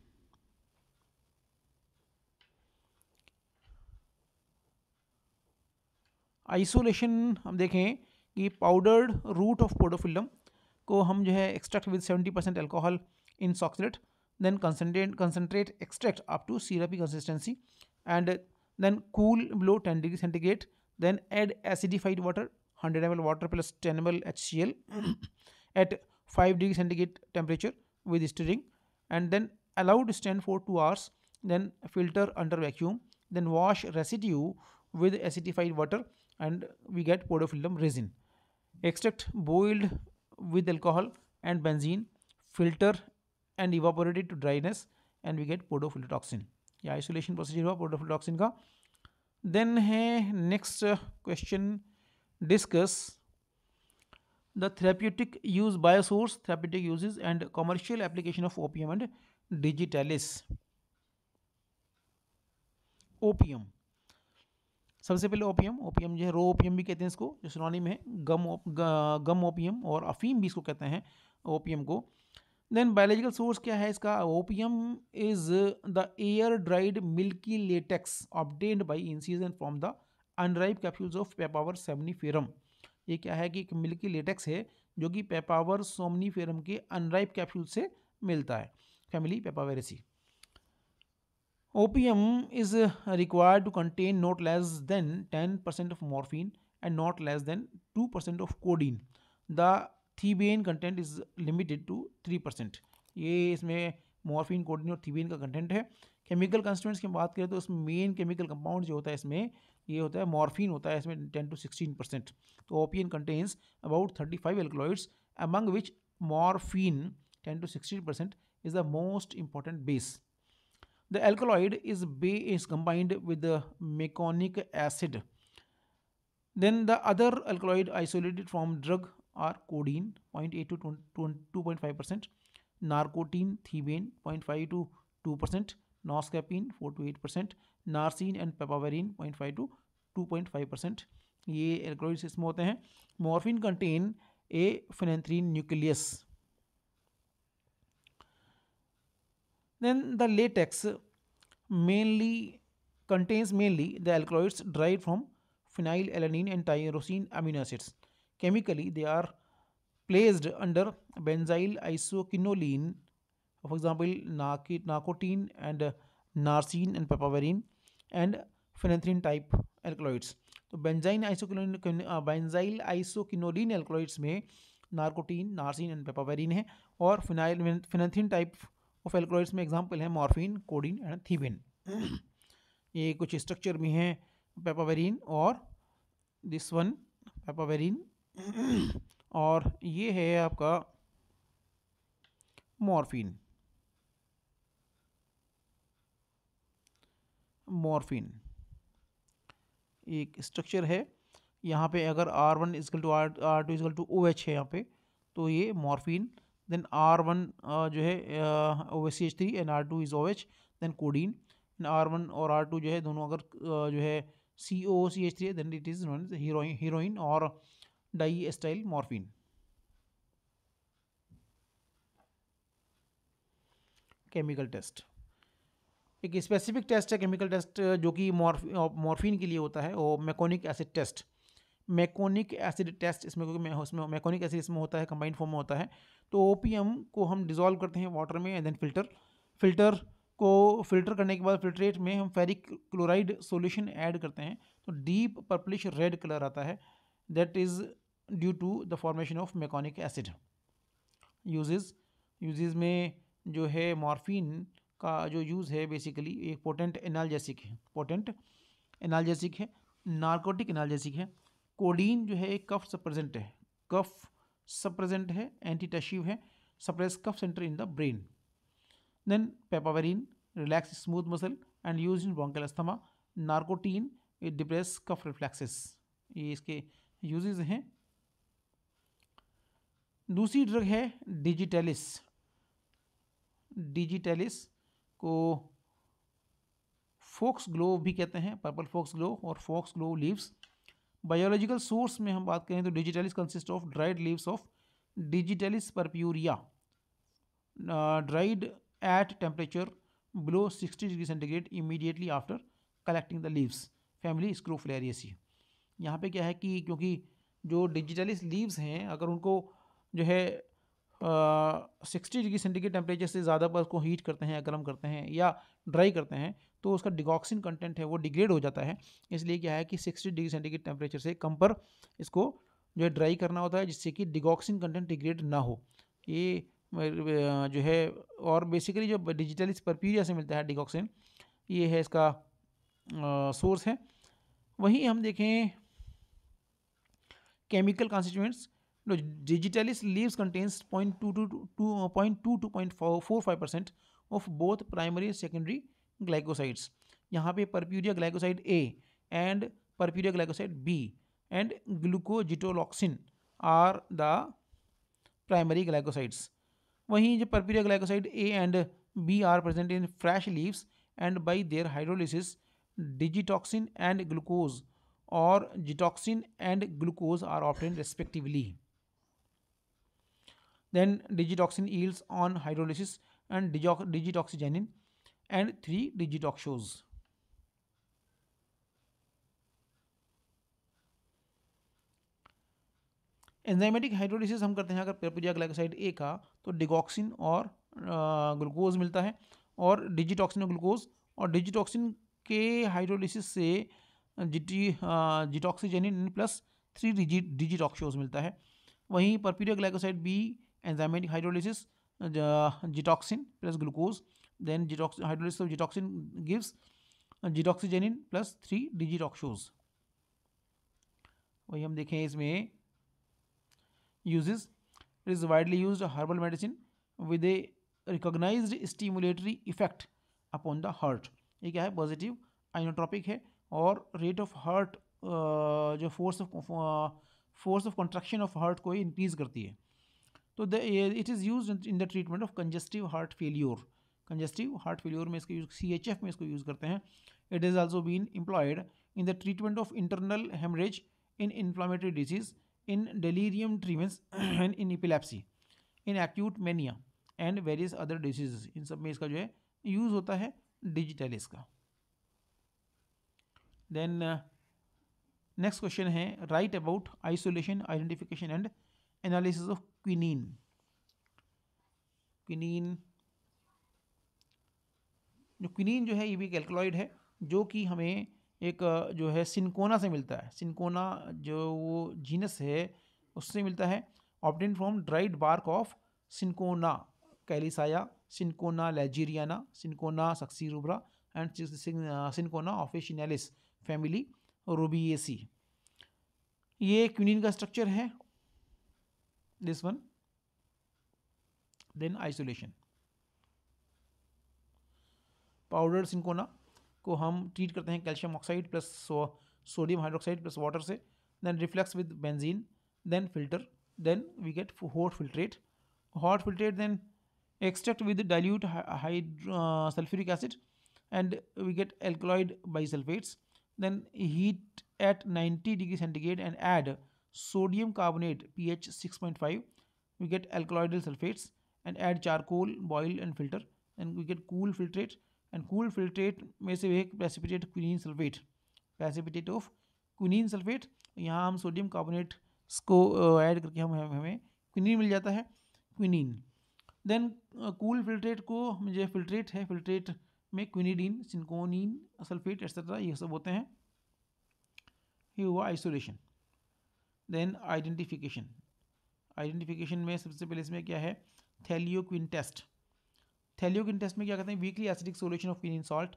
[SPEAKER 1] isolation हम देखें कि पाउडर्ड रूट ऑफ पोडोफिलम को हम जो है extract with 70 percent alcohol in Soxhlet then concentrate, concentrate extract up to syrupy consistency and then cool below 10 degrees centigrade then add acidified water 100 ml water plus 10 ml HCl at 5 degrees centigrade temperature with stirring and then allow to stand for 2 hours then filter under vacuum then wash residue with acidified water and we get podophyllum resin extract boiled with alcohol and benzene filter and evaporated to dryness and we get podophyllotoxin या आइसोलेशन प्रोसीजर हुआ पोडोफिलोटॉक्सिन का देन है next question discuss the therapeutic use biosource therapeutic uses and commercial application of opium and digitalis opium सबसे पहले ओपीएम ओपीएम जो है रो ओपीएम भी कहते हैं इसको जो सुनानी में है गम गम ओपीएम और अफीम भी इसको कहते हैं ओपीएम को देन बायोलॉजिकल सोर्स क्या है इसका opium is the air dried milky latex obtained by incision from the unripe capsules of Papaver somniferum ये क्या है कि एक मिल्की लेटेक्स है जो कि पेपावर सोमनीफेरम के अनराइप कैप्सूल से मिलता है family Papaveraceae opium is required to contain not less than ten percent of morphine and not less than two percent of codeine the thebaine content is limited to three percent ये इसमें मॉर्फिन कोडिन और थीबेन का कंटेंट है केमिकल कंस्टेंट्स की बात करें तो इसमें मेन केमिकल कंपाउंड जो होता है इसमें ये होता है मॉर्फिन होता है इसमें टेन टू सिक्सटीन परसेंट तो opium contains about thirty five alkaloids among which morphine ten to sixteen percent is the most important base the alkaloid is be is combined with the meconic acid then the other alkaloid isolated from drug are codeine 0.8 to 2.5 percent, narcotine, thebaine 0.5 to 2 percent, noscapine 4 to 8 percent, narceine and papaverine 0.5 to 2.5 percent ये एल्कोहलिक इसमें होते हैं morphine contain a phenanthrene nucleus then the latex mainly contains mainly the alkaloids derived from phenylalanine and tyrosine amino acids Chemically, they are placed under benzyl isoquinoline, for example, narcotine and uh, narcine and papaverine and phenanthrene type alkaloids. तो benzyl isoquinoline benzyl isoquinoline alkaloids में नार्कोटीन नार्सिन एंड पेपावेरिन है और phenyl phenanthrene type of alkaloids में एग्जांपल है मॉर्फिन कोडिन एंड थीबिन ये कुछ स्ट्रक्चर भी हैं पेपावेरिन और दिस वन पेपावेरिन और ये है आपका मॉर्फिन मॉर्फिन एक स्ट्रक्चर है यहाँ पे अगर R one is equal to R R two is equal to O H है यहाँ पे तो ये मॉर्फिन देन आर वन जो है O S C H three and R two is O H then codeine and R one और आर टू जो है दोनों अगर जो है C O C H three है देन इट इज़ हीरोइन और एस्टाइल मॉर्फिन केमिकल टेस्ट एक स्पेसिफिक टेस्ट है केमिकल टेस्ट जो कि मॉर्फिन के लिए होता है और meconic acid test meconic acid test इसमें क्योंकि उसमें मैकोनिक एसिड इसमें होता है कंबाइंड फॉर्म में होता है तो ओ को हम डिजोल्व करते हैं वाटर में एंड देन फिल्टर फिल्टर को फिल्टर करने के बाद फिल्ट्रेट में हम फेरिक क्लोराइड सोल्यूशन ऐड करते हैं तो डीप पर्पलिश रेड कलर आता है that is due to the formation of meconic acid usages usages में जो है मॉर्फिन का जो यूज़ है बेसिकली एक पोटेंट एनालजेसिक है पोटेंट एनालजेसिक है नार्कोटिक एनालजेसिक है कोडीन जो है एक कफ सप्रेजेंट है कफ सप्रेजेंट है एंटी टशिव है suppress cough centre in the brain then papaverine relax smooth muscle and use in bronchial asthma narcotine it depress cough reflexes ये इसके यूजेज हैं दूसरी ड्रग है डिजिटेलिस डिजिटेलिस को फोक्स ग्लो भी कहते हैं पर्पल फोक्स ग्लो और foxglove leaves biological source में हम बात करें तो digitalis consist of dried leaves of digitalis purpurea dried at temperature below 60 degree centigrade immediately after collecting the leaves family scrophulariaceae यहाँ पे क्या है कि क्योंकि जो डिजिटलिस लीव्स हैं अगर उनको जो है सिक्सटी डिग्री सेंटीग्रेड टेम्परेचर से ज़्यादा पर उसको हीट करते हैं या गर्म करते हैं या ड्राई करते हैं तो उसका डिगॉक्सिन कंटेंट है वो डिग्रेड हो जाता है इसलिए क्या है कि सिक्सटी डिग्री सेंटीग्रेड टेम्परेचर से कम पर इसको जो है ड्राई करना होता है जिससे कि डिगॉक्सिन कंटेंट डिग्रेड ना हो ये जो है और बेसिकली जो इस परप्यूरिया से मिलता है डिगॉक्सिन ये है इसका आ, सोर्स है वहीं हम देखें chemical constituents two two to point two to point four five percent of both primary and secondary glycosides यहाँ पे purpurea glycoside A and purpurea glycoside B and glucogitaloxin are the primary glycosides वहीं जो purpurea glycoside A and B are present in fresh leaves and by their hydrolysis digitoxin and glucose और gitoxin and glucose are obtained respectively then digitoxin yields on hydrolysis and digitoxygenin and three digitoxos. Enzymatic hydrolysis हम करते हैं अगर पेरपोजिया ग्लाइकोसाइड ए का तो डिगॉक्सिन और ग्लूकोज मिलता है और डिजिटॉक्सिन और ग्लूकोज और डिजिटॉक्सिन के हाइड्रोलिसिस से जिटी gitoxigenin plus three digit digitoxose मिलता है वहीं purpurea glycoside B enzymatic hydrolysis gitoxin plus glucose then gitoxin hydrolysis of gitoxin gives gitoxigenin plus three digitoxose वही हम देखें इसमें usages it is widely use herbal medicine with a recognise stimulatory effect upon the heart ये क्या है पॉजिटिव आइनोट्रॉपिक है और रेट ऑफ हार्ट जो force of force of contraction of heart को ही इंक्रीज करती है तो it is use in the treatment of congestive heart failure congestive heart failure में इसका यूज सी एच एफ में इसको यूज़ करते हैं it is also been employed in the treatment of internal haemorrhage in inflammatory disease in delirium tremens and in epilepsy in acute mania and various other disease in सब में इसका जो है यूज़ होता है डिजिटल इसका देन नेक्स्ट क्वेश्चन है write about isolation identification and analysis of quinine quinine जो क्विनीन जो है ये भी कैलकुलॉइड है जो कि हमें एक जो है सिनकोना से मिलता है सिनकोना जो वो जीनस है उससे मिलता है obtained from dried bark of cinchona calisaya cinchona ledgeriana cinchona rubra and cinchona officinalis family rubiaceae ये क्विनिन का स्ट्रक्चर है this one then isolation powder cinchona को हम ट्रीट करते हैं calcium oxide plus sodium hydroxide plus water से then reflux with benzene then filter then we get hot filtrate hot filtrate then extract with dilute hydro, uh, sulfuric acid and we get alkaloid bisulfates then heat at 90 degree centigrade and add sodium carbonate pH 6.5 we get alkaloidal sulfates and add charcoal boil and filter and we get cool filtrate and cool filtrate में से एक precipitate quinine sulfate precipitate of quinine sulfate यहाँ हम sodium carbonate को ऐड करके हम हमें क्विनिन मिल जाता है क्विनिन देन कूल फिल्ट्रेट को जो फिल्ट्रेट है फिल्ट्रेट में क्विनिडीन सिंकोनिन सल्फेट एक्सेट्रा ये सब होते हैं ये हुआ आइसोलेशन देन आइडेंटिफिकेशन आइडेंटिफिकेशन में सबसे पहले इसमें क्या है थैलियोक्विन टेस्ट थैलियोक्विन टेस्ट में क्या कहते हैं weakly acidic solution of quinine salt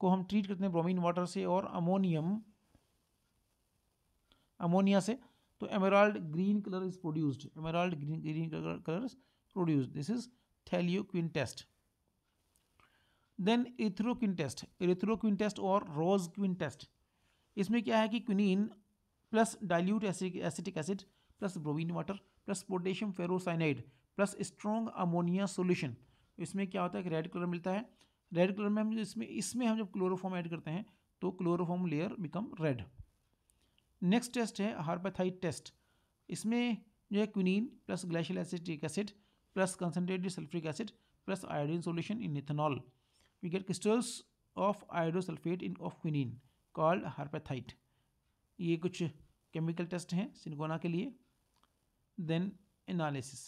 [SPEAKER 1] को हम ट्रीट करते हैं ब्रोमीन वाटर से और अमोनियम अमोनिया से तो emerald green colour is produced emerald green green colour produce this is thalleioquin test then erythroquin test erythroquin test और रोज क्विन टेस्ट इसमें क्या है कि quinine plus dilute acetic acid plus bromine water plus potassium ferrocyanide plus strong ammonia solution इसमें क्या होता है कि रेड कलर मिलता है रेड कलर में हम इसमें इसमें हम जब क्लोरोफॉर्म ऐड करते हैं तो chloroform layer become red next test है हार्पेथाइट टेस्ट इसमें जो है quinine plus glacial acetic acid plus concentrated sulphuric acid plus iodine solution in ethanol we get crystals of iodosulphate in of quinine called herapathite ये कुछ केमिकल टेस्ट हैं सिनकोना के लिए then analysis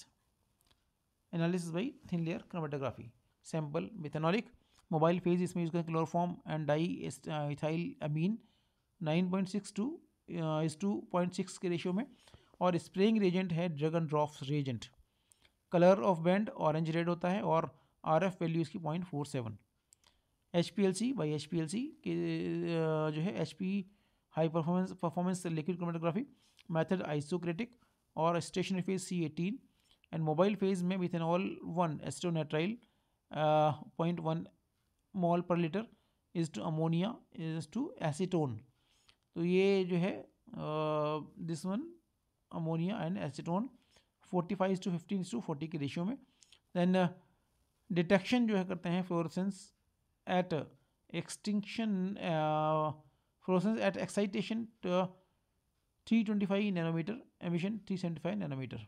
[SPEAKER 1] analysis by thin layer chromatography sample methanolic mobile phase इसमें यूज़ करें chloroform and diethylamine nine point six to is to point six के रेशियो में और स्प्रेइंग रेजेंट है dragendorff reagent colour of band orange red होता है और आर एफ वैल्यू इसकी point four seven H P L C by H P L C के uh, जो है H P high performance performance liquid chromatography method isocratic और stationary phase C eighteen and mobile phase में methanol one acetonitrile point one mole per litre is to ammonia is to acetone तो ये जो है this one ammonia and acetone forty five to fifteen to forty के रेशियो में दैन डिटेक्शन uh, जो है करते हैं fluorescence at extinction fluorescence at excitation to 325 nanometer emission 375 nanometer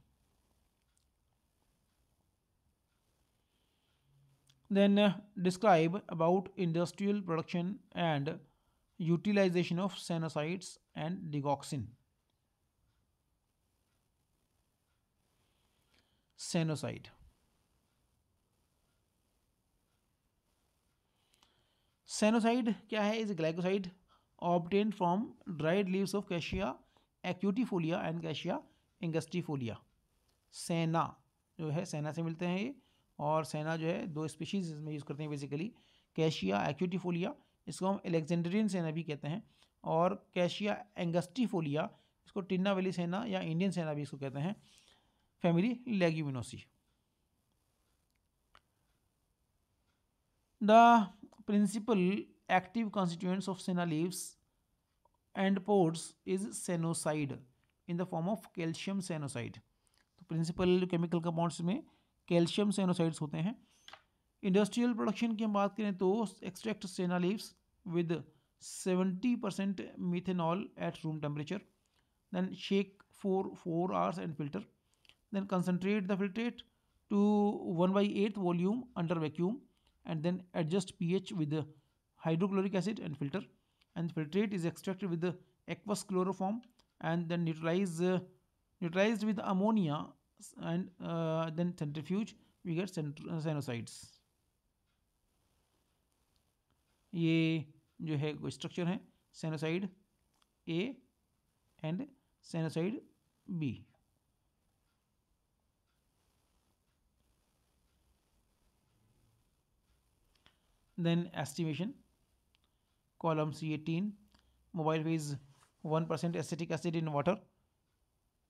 [SPEAKER 1] then uh, describe about industrial production and utilization of cyanocides and digoxin cyanocide cyanocide kya hai is glycoside obtained from dried leaves of Cassia acutifolia and Cassia angustifolia. सेना जो है सेना से मिलते हैं ये और सेना जो है दो स्पीशीज इसमें यूज़ करते हैं बेसिकली कैशिया एक्यूटिफोलिया इसको हम एलेक्जेंड्रियन सेना भी कहते हैं और कैशिया एंगस्टिफोलिया इसको टिन्ना वैली सेना या इंडियन सेना भी इसको कहते हैं family leguminosae the principal active constituents of senna leaves and pods is sennoside in the form of calcium sennoside तो प्रिंसिपल केमिकल कंपाउंड्स में कैल्शियम सेनोसाइड्स होते हैं इंडस्ट्रियल प्रोडक्शन की हम बात करें तो extract senna leaves with 70 percent methanol at room temperature then shake for 4 hours and filter then concentrate the filtrate to 1 by 8 volume under vacuum and then adjust pH with the hydrochloric acid and filter and filtrate is extracted with the aqueous chloroform and then neutralized, uh, neutralized with ammonia and uh, then centrifuge we get sennosides ye jo hai wo structure hai sennoside a and sennoside b then estimation column C18 mobile one 1% acetic acid in water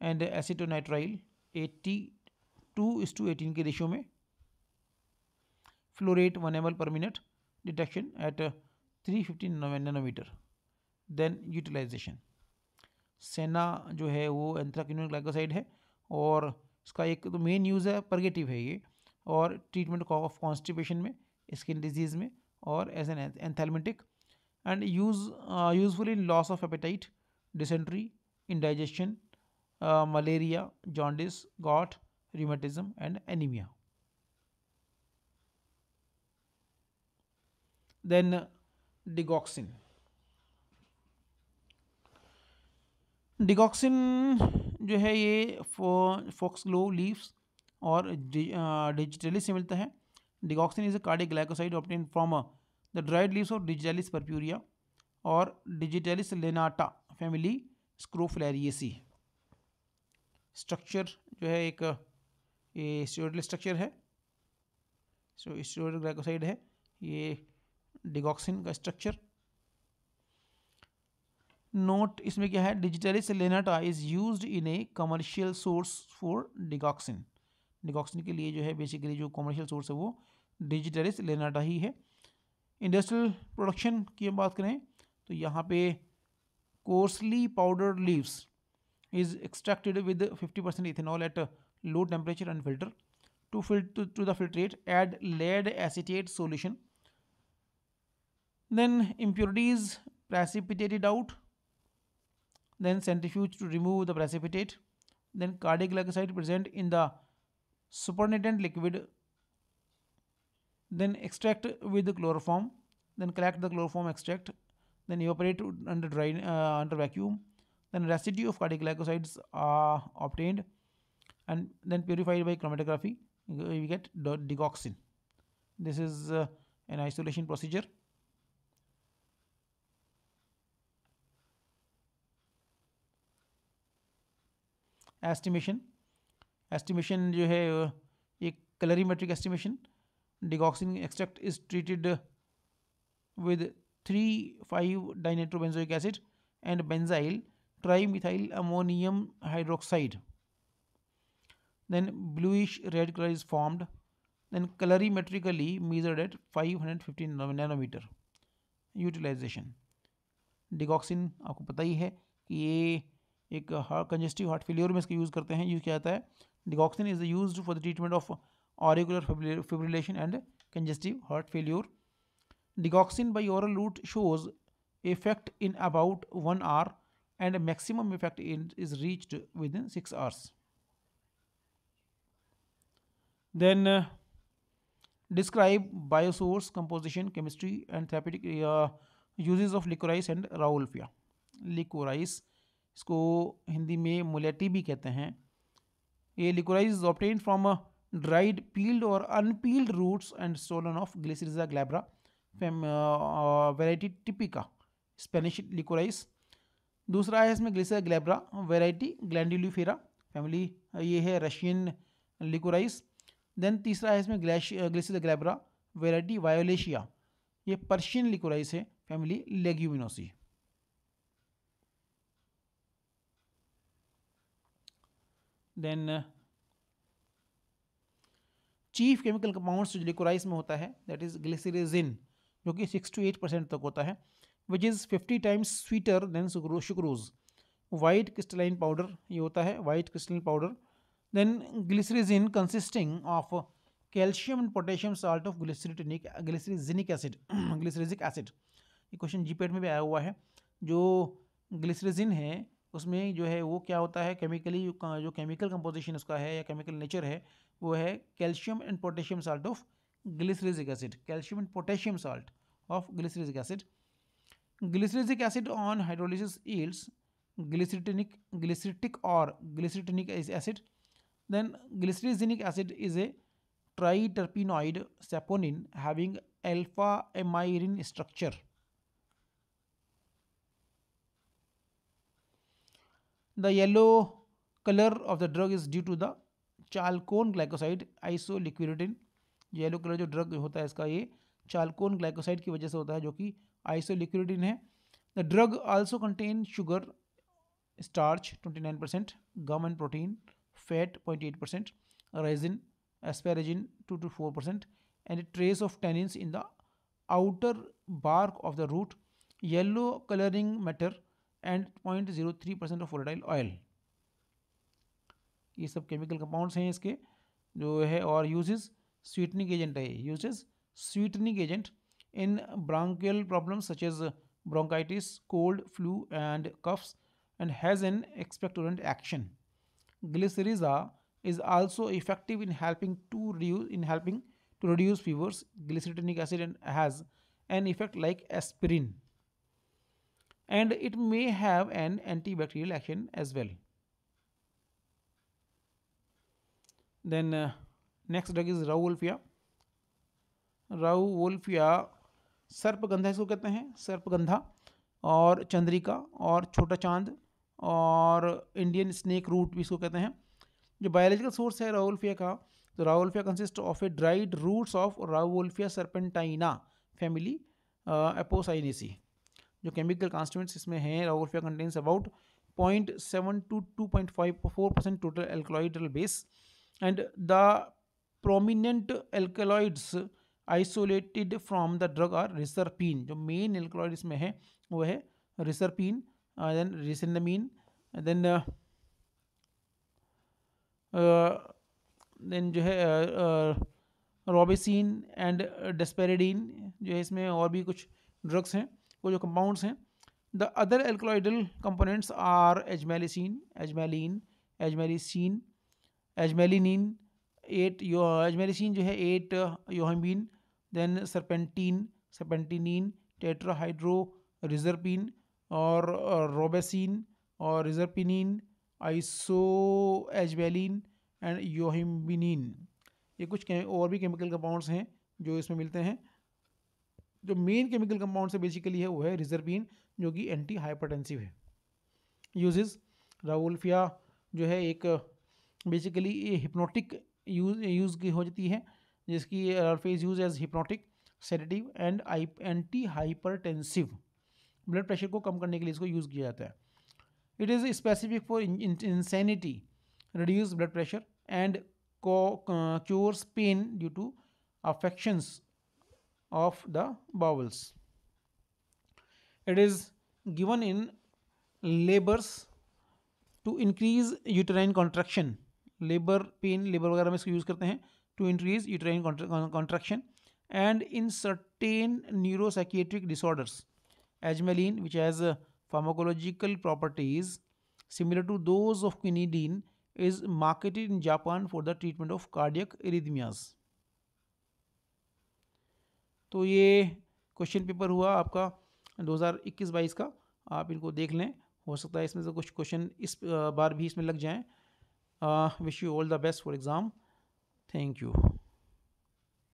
[SPEAKER 1] and eighty two is to eighteen के रेशियो में flow rate one M per minute detection at three fifty nanometer then utilization senna जो है वो एंथ्राक्यूनिक ग्लाइकोसाइड है और इसका एक तो मेन यूज़ है परगेटिव है ये और ट्रीटमेंट ऑफ कॉन्स्टिपेशन में स्किन डिजीज़ में और as an anthelmintic and use uh, useful in loss of appetite, dysentery, indigestion, uh, malaria, jaundice, gout, rheumatism and anemia. Then digoxin. Digoxin जो है ये फो, फोक्स ग्लो लीव्स और डिजिटली से मिलता है digoxin is a cardiac glycoside obtained from a dried dried of of digitalis और or lanata family family scrofilariaceae structure जो है एक ये स्टोरल स्ट्रक्चर है सो स्टोरल ग्लाइकोसाइड है ये डिगॉक्सिन का स्ट्रक्चर नोट इसमें क्या है digitalis lanata is use in a commercial source for digoxin digoxin के लिए जो है बेसिकली जो कमर्शियल सोर्स है वो डिजिटलिस लेनाटा ही है इंडस्ट्रियल प्रोडक्शन की हम बात करें तो यहाँ पे coarsely powder leaves is extracted with fifty percent ethanol at low temperature and filter to फिल्ट to the filtrate add lead acetate solution then impurities precipitated out then centrifuge to remove the precipitate then cardiac present in the supernatant liquid then extract with the chloroform then collect the chloroform extract then evaporate under dry uh, under vacuum then residue of cardiac glycosides are uh, obtained and then purified by chromatography we get digoxin this is uh, an isolation procedure Estimation. Estimation, you have a calorimetric estimation. Digoxin extract is treated with three five dinitrobenzoic acid and benzyl trimethyl ammonium hydroxide then bluish red colour is formed then colorimetrically measured at five hundred nanometer utilization digoxin आपको पता ही है कि ये एक हार्ट कंजेस्टिव हार्ट फेल्योर में इसका यूज़ करते हैं यूज़ किया जाता है digoxin is use for the treatment of auricular fibrillation and congestive heart failure. Digoxin by oral route shows effect in about 1 hour and maximum effect in, is reached within 6 hours. Then uh, describe biosource, composition, chemistry and therapeutic uh, uses of licorice and rauwolfia liquorice इसको हिंदी में मुलेटी भी कहते हैं ये liquorice is obtained from dried peeled और unpeeled roots and stolon of glycyrrhiza glabra fam, uh, typica spanish liquorice दूसरा है इसमें ग्लिसर ग्लेब्रा वेराइटी ग्लैंडुलूफेरा फैमिली ये है रशियन लिकोराइस देन तीसरा है इसमें ग्लेश ग्लिसर ग्लेब्रा वेराइटी वायोलेशिया ये पर्शियन लिकोराइस है family leguminosae then chief chemical compounds जो लिकोराइस में होता है दैट इज ग्लिसरेजिन जो कि सिक्स टू एट परसेंट तक होता है which is fifty times sweeter than sucrose white crystalline powder ये होता है white crystalline powder then glycyrrhizin consisting of calcium and potassium salt of glycyrrhetinic glycyrrhizinic acid glycyrrhizic acid ये क्वेश्चन जीपेड में भी आया हुआ है जो ग्लिसरिजिन है उसमें जो है वो क्या होता है केमिकली जो केमिकल कंपोजिशन उसका है या केमिकल नेचर है वो है calcium and potassium salt of glycyrrhizic acid calcium and potassium salt of glycyrrhizic acid glycyrrhizic acid on hydrolysis yields glycyrrhetinic glycyrrhetic और glycyrrhetinic acid then glycyrrhizinic acid is a triterpenoid saponin having alpha amyrin structure the yellow colour of the drug is due to the chalcone glycoside isoliquiritin yellow colour जो ड्रग होता है इसका ये चालकोन ग्लाइकोसाइड की वजह से होता है जो कि आइसोलिक्विडिन है the drug also contain sugar starch 29 percent gum and protein fat 0.8 percent resin asparagine 2 to 4 percent and trace of tannins in the outer root yellow colouring root, and point zero three percent of volatile oil ये सब केमिकल कंपाउंड्स हैं इसके जो है और यूजेस स्वीटनिंग एजेंट है uses sweetening agent in bronchial problem such as bronchitis cold flu and coughs and has an expectorant action glycyrrhiza is also effective in helping to reduce in helping to reduce fevers glycyrrhetinic acid and has an effect like aspirin and it may have an anti bacterial action as well then uh, next drug is rauwolfia rauwolfia sarpagandha इसको कहते हैं सर्पगंधा और चंद्रिका और छोटा चांद और इंडियन स्नेक रूट भी इसको कहते हैं जो बायोलॉजिकल सोर्स है राउल्फिया का तो rauwolfia consist of a dried roots of rauwolfia serpentina family apocynaceae जो केमिकल कॉन्स्टिट्यूंट्स इसमें हैं rauwolfia contains about point seven to to point five four percent total alkaloidal base and the prominent alkaloids isolated from the drug are reserpine जो main alkaloid इसमें है वो है and uh, then uh, then uh, जो है रॉबिसिन एंड डेस्पेरिडीन जो है इसमें और भी कुछ ड्रग्स हैं वो जो कंपाउंड्स हैं the other alkaloidal components are ajmalicine ajmaline ajmalicine ajmalinine at yo ajmalicine जो है at yohimbine then serpentine serpentinine tetrahydro reserpine और रोबेसिन और reserpine iso ajmaline and yohimbinine ये कुछ और भी केमिकल कंपाउंड्स हैं जो इसमें मिलते हैं जो मेन केमिकल कंपाउंड से बेसिकली है वो है रिजर्बिन जो कि एंटी हाइपरटेंसिव है यूजेस रावोल्फिया जो है एक बेसिकली ये हिप्नोटिक यूज यूज़ की हो जाती है जिसकी फेज use as hypnotic sedative and anti hypertensive blood pressure को कम करने के लिए इसको यूज़ किया जाता है it is specific for insanity reduce blood pressure and cures pain due to affections of the bowels it is given in labours to increase uterine contraction labour pain labour वगैरह में इसको यूज़ करते हैं to increase uterine contraction and in certain neuropsychiatric disorders ajmaline which has pharmacological properties similar to those of quinidine is marketed in Japan for the treatment of cardiac arrhythmias तो ये क्वेश्चन पेपर हुआ आपका 2021-22 का आप इनको देख लें हो सकता है इसमें से कुछ क्वेश्चन इस बार भी इसमें लग जाएं uh, wish you all the best for exam thank you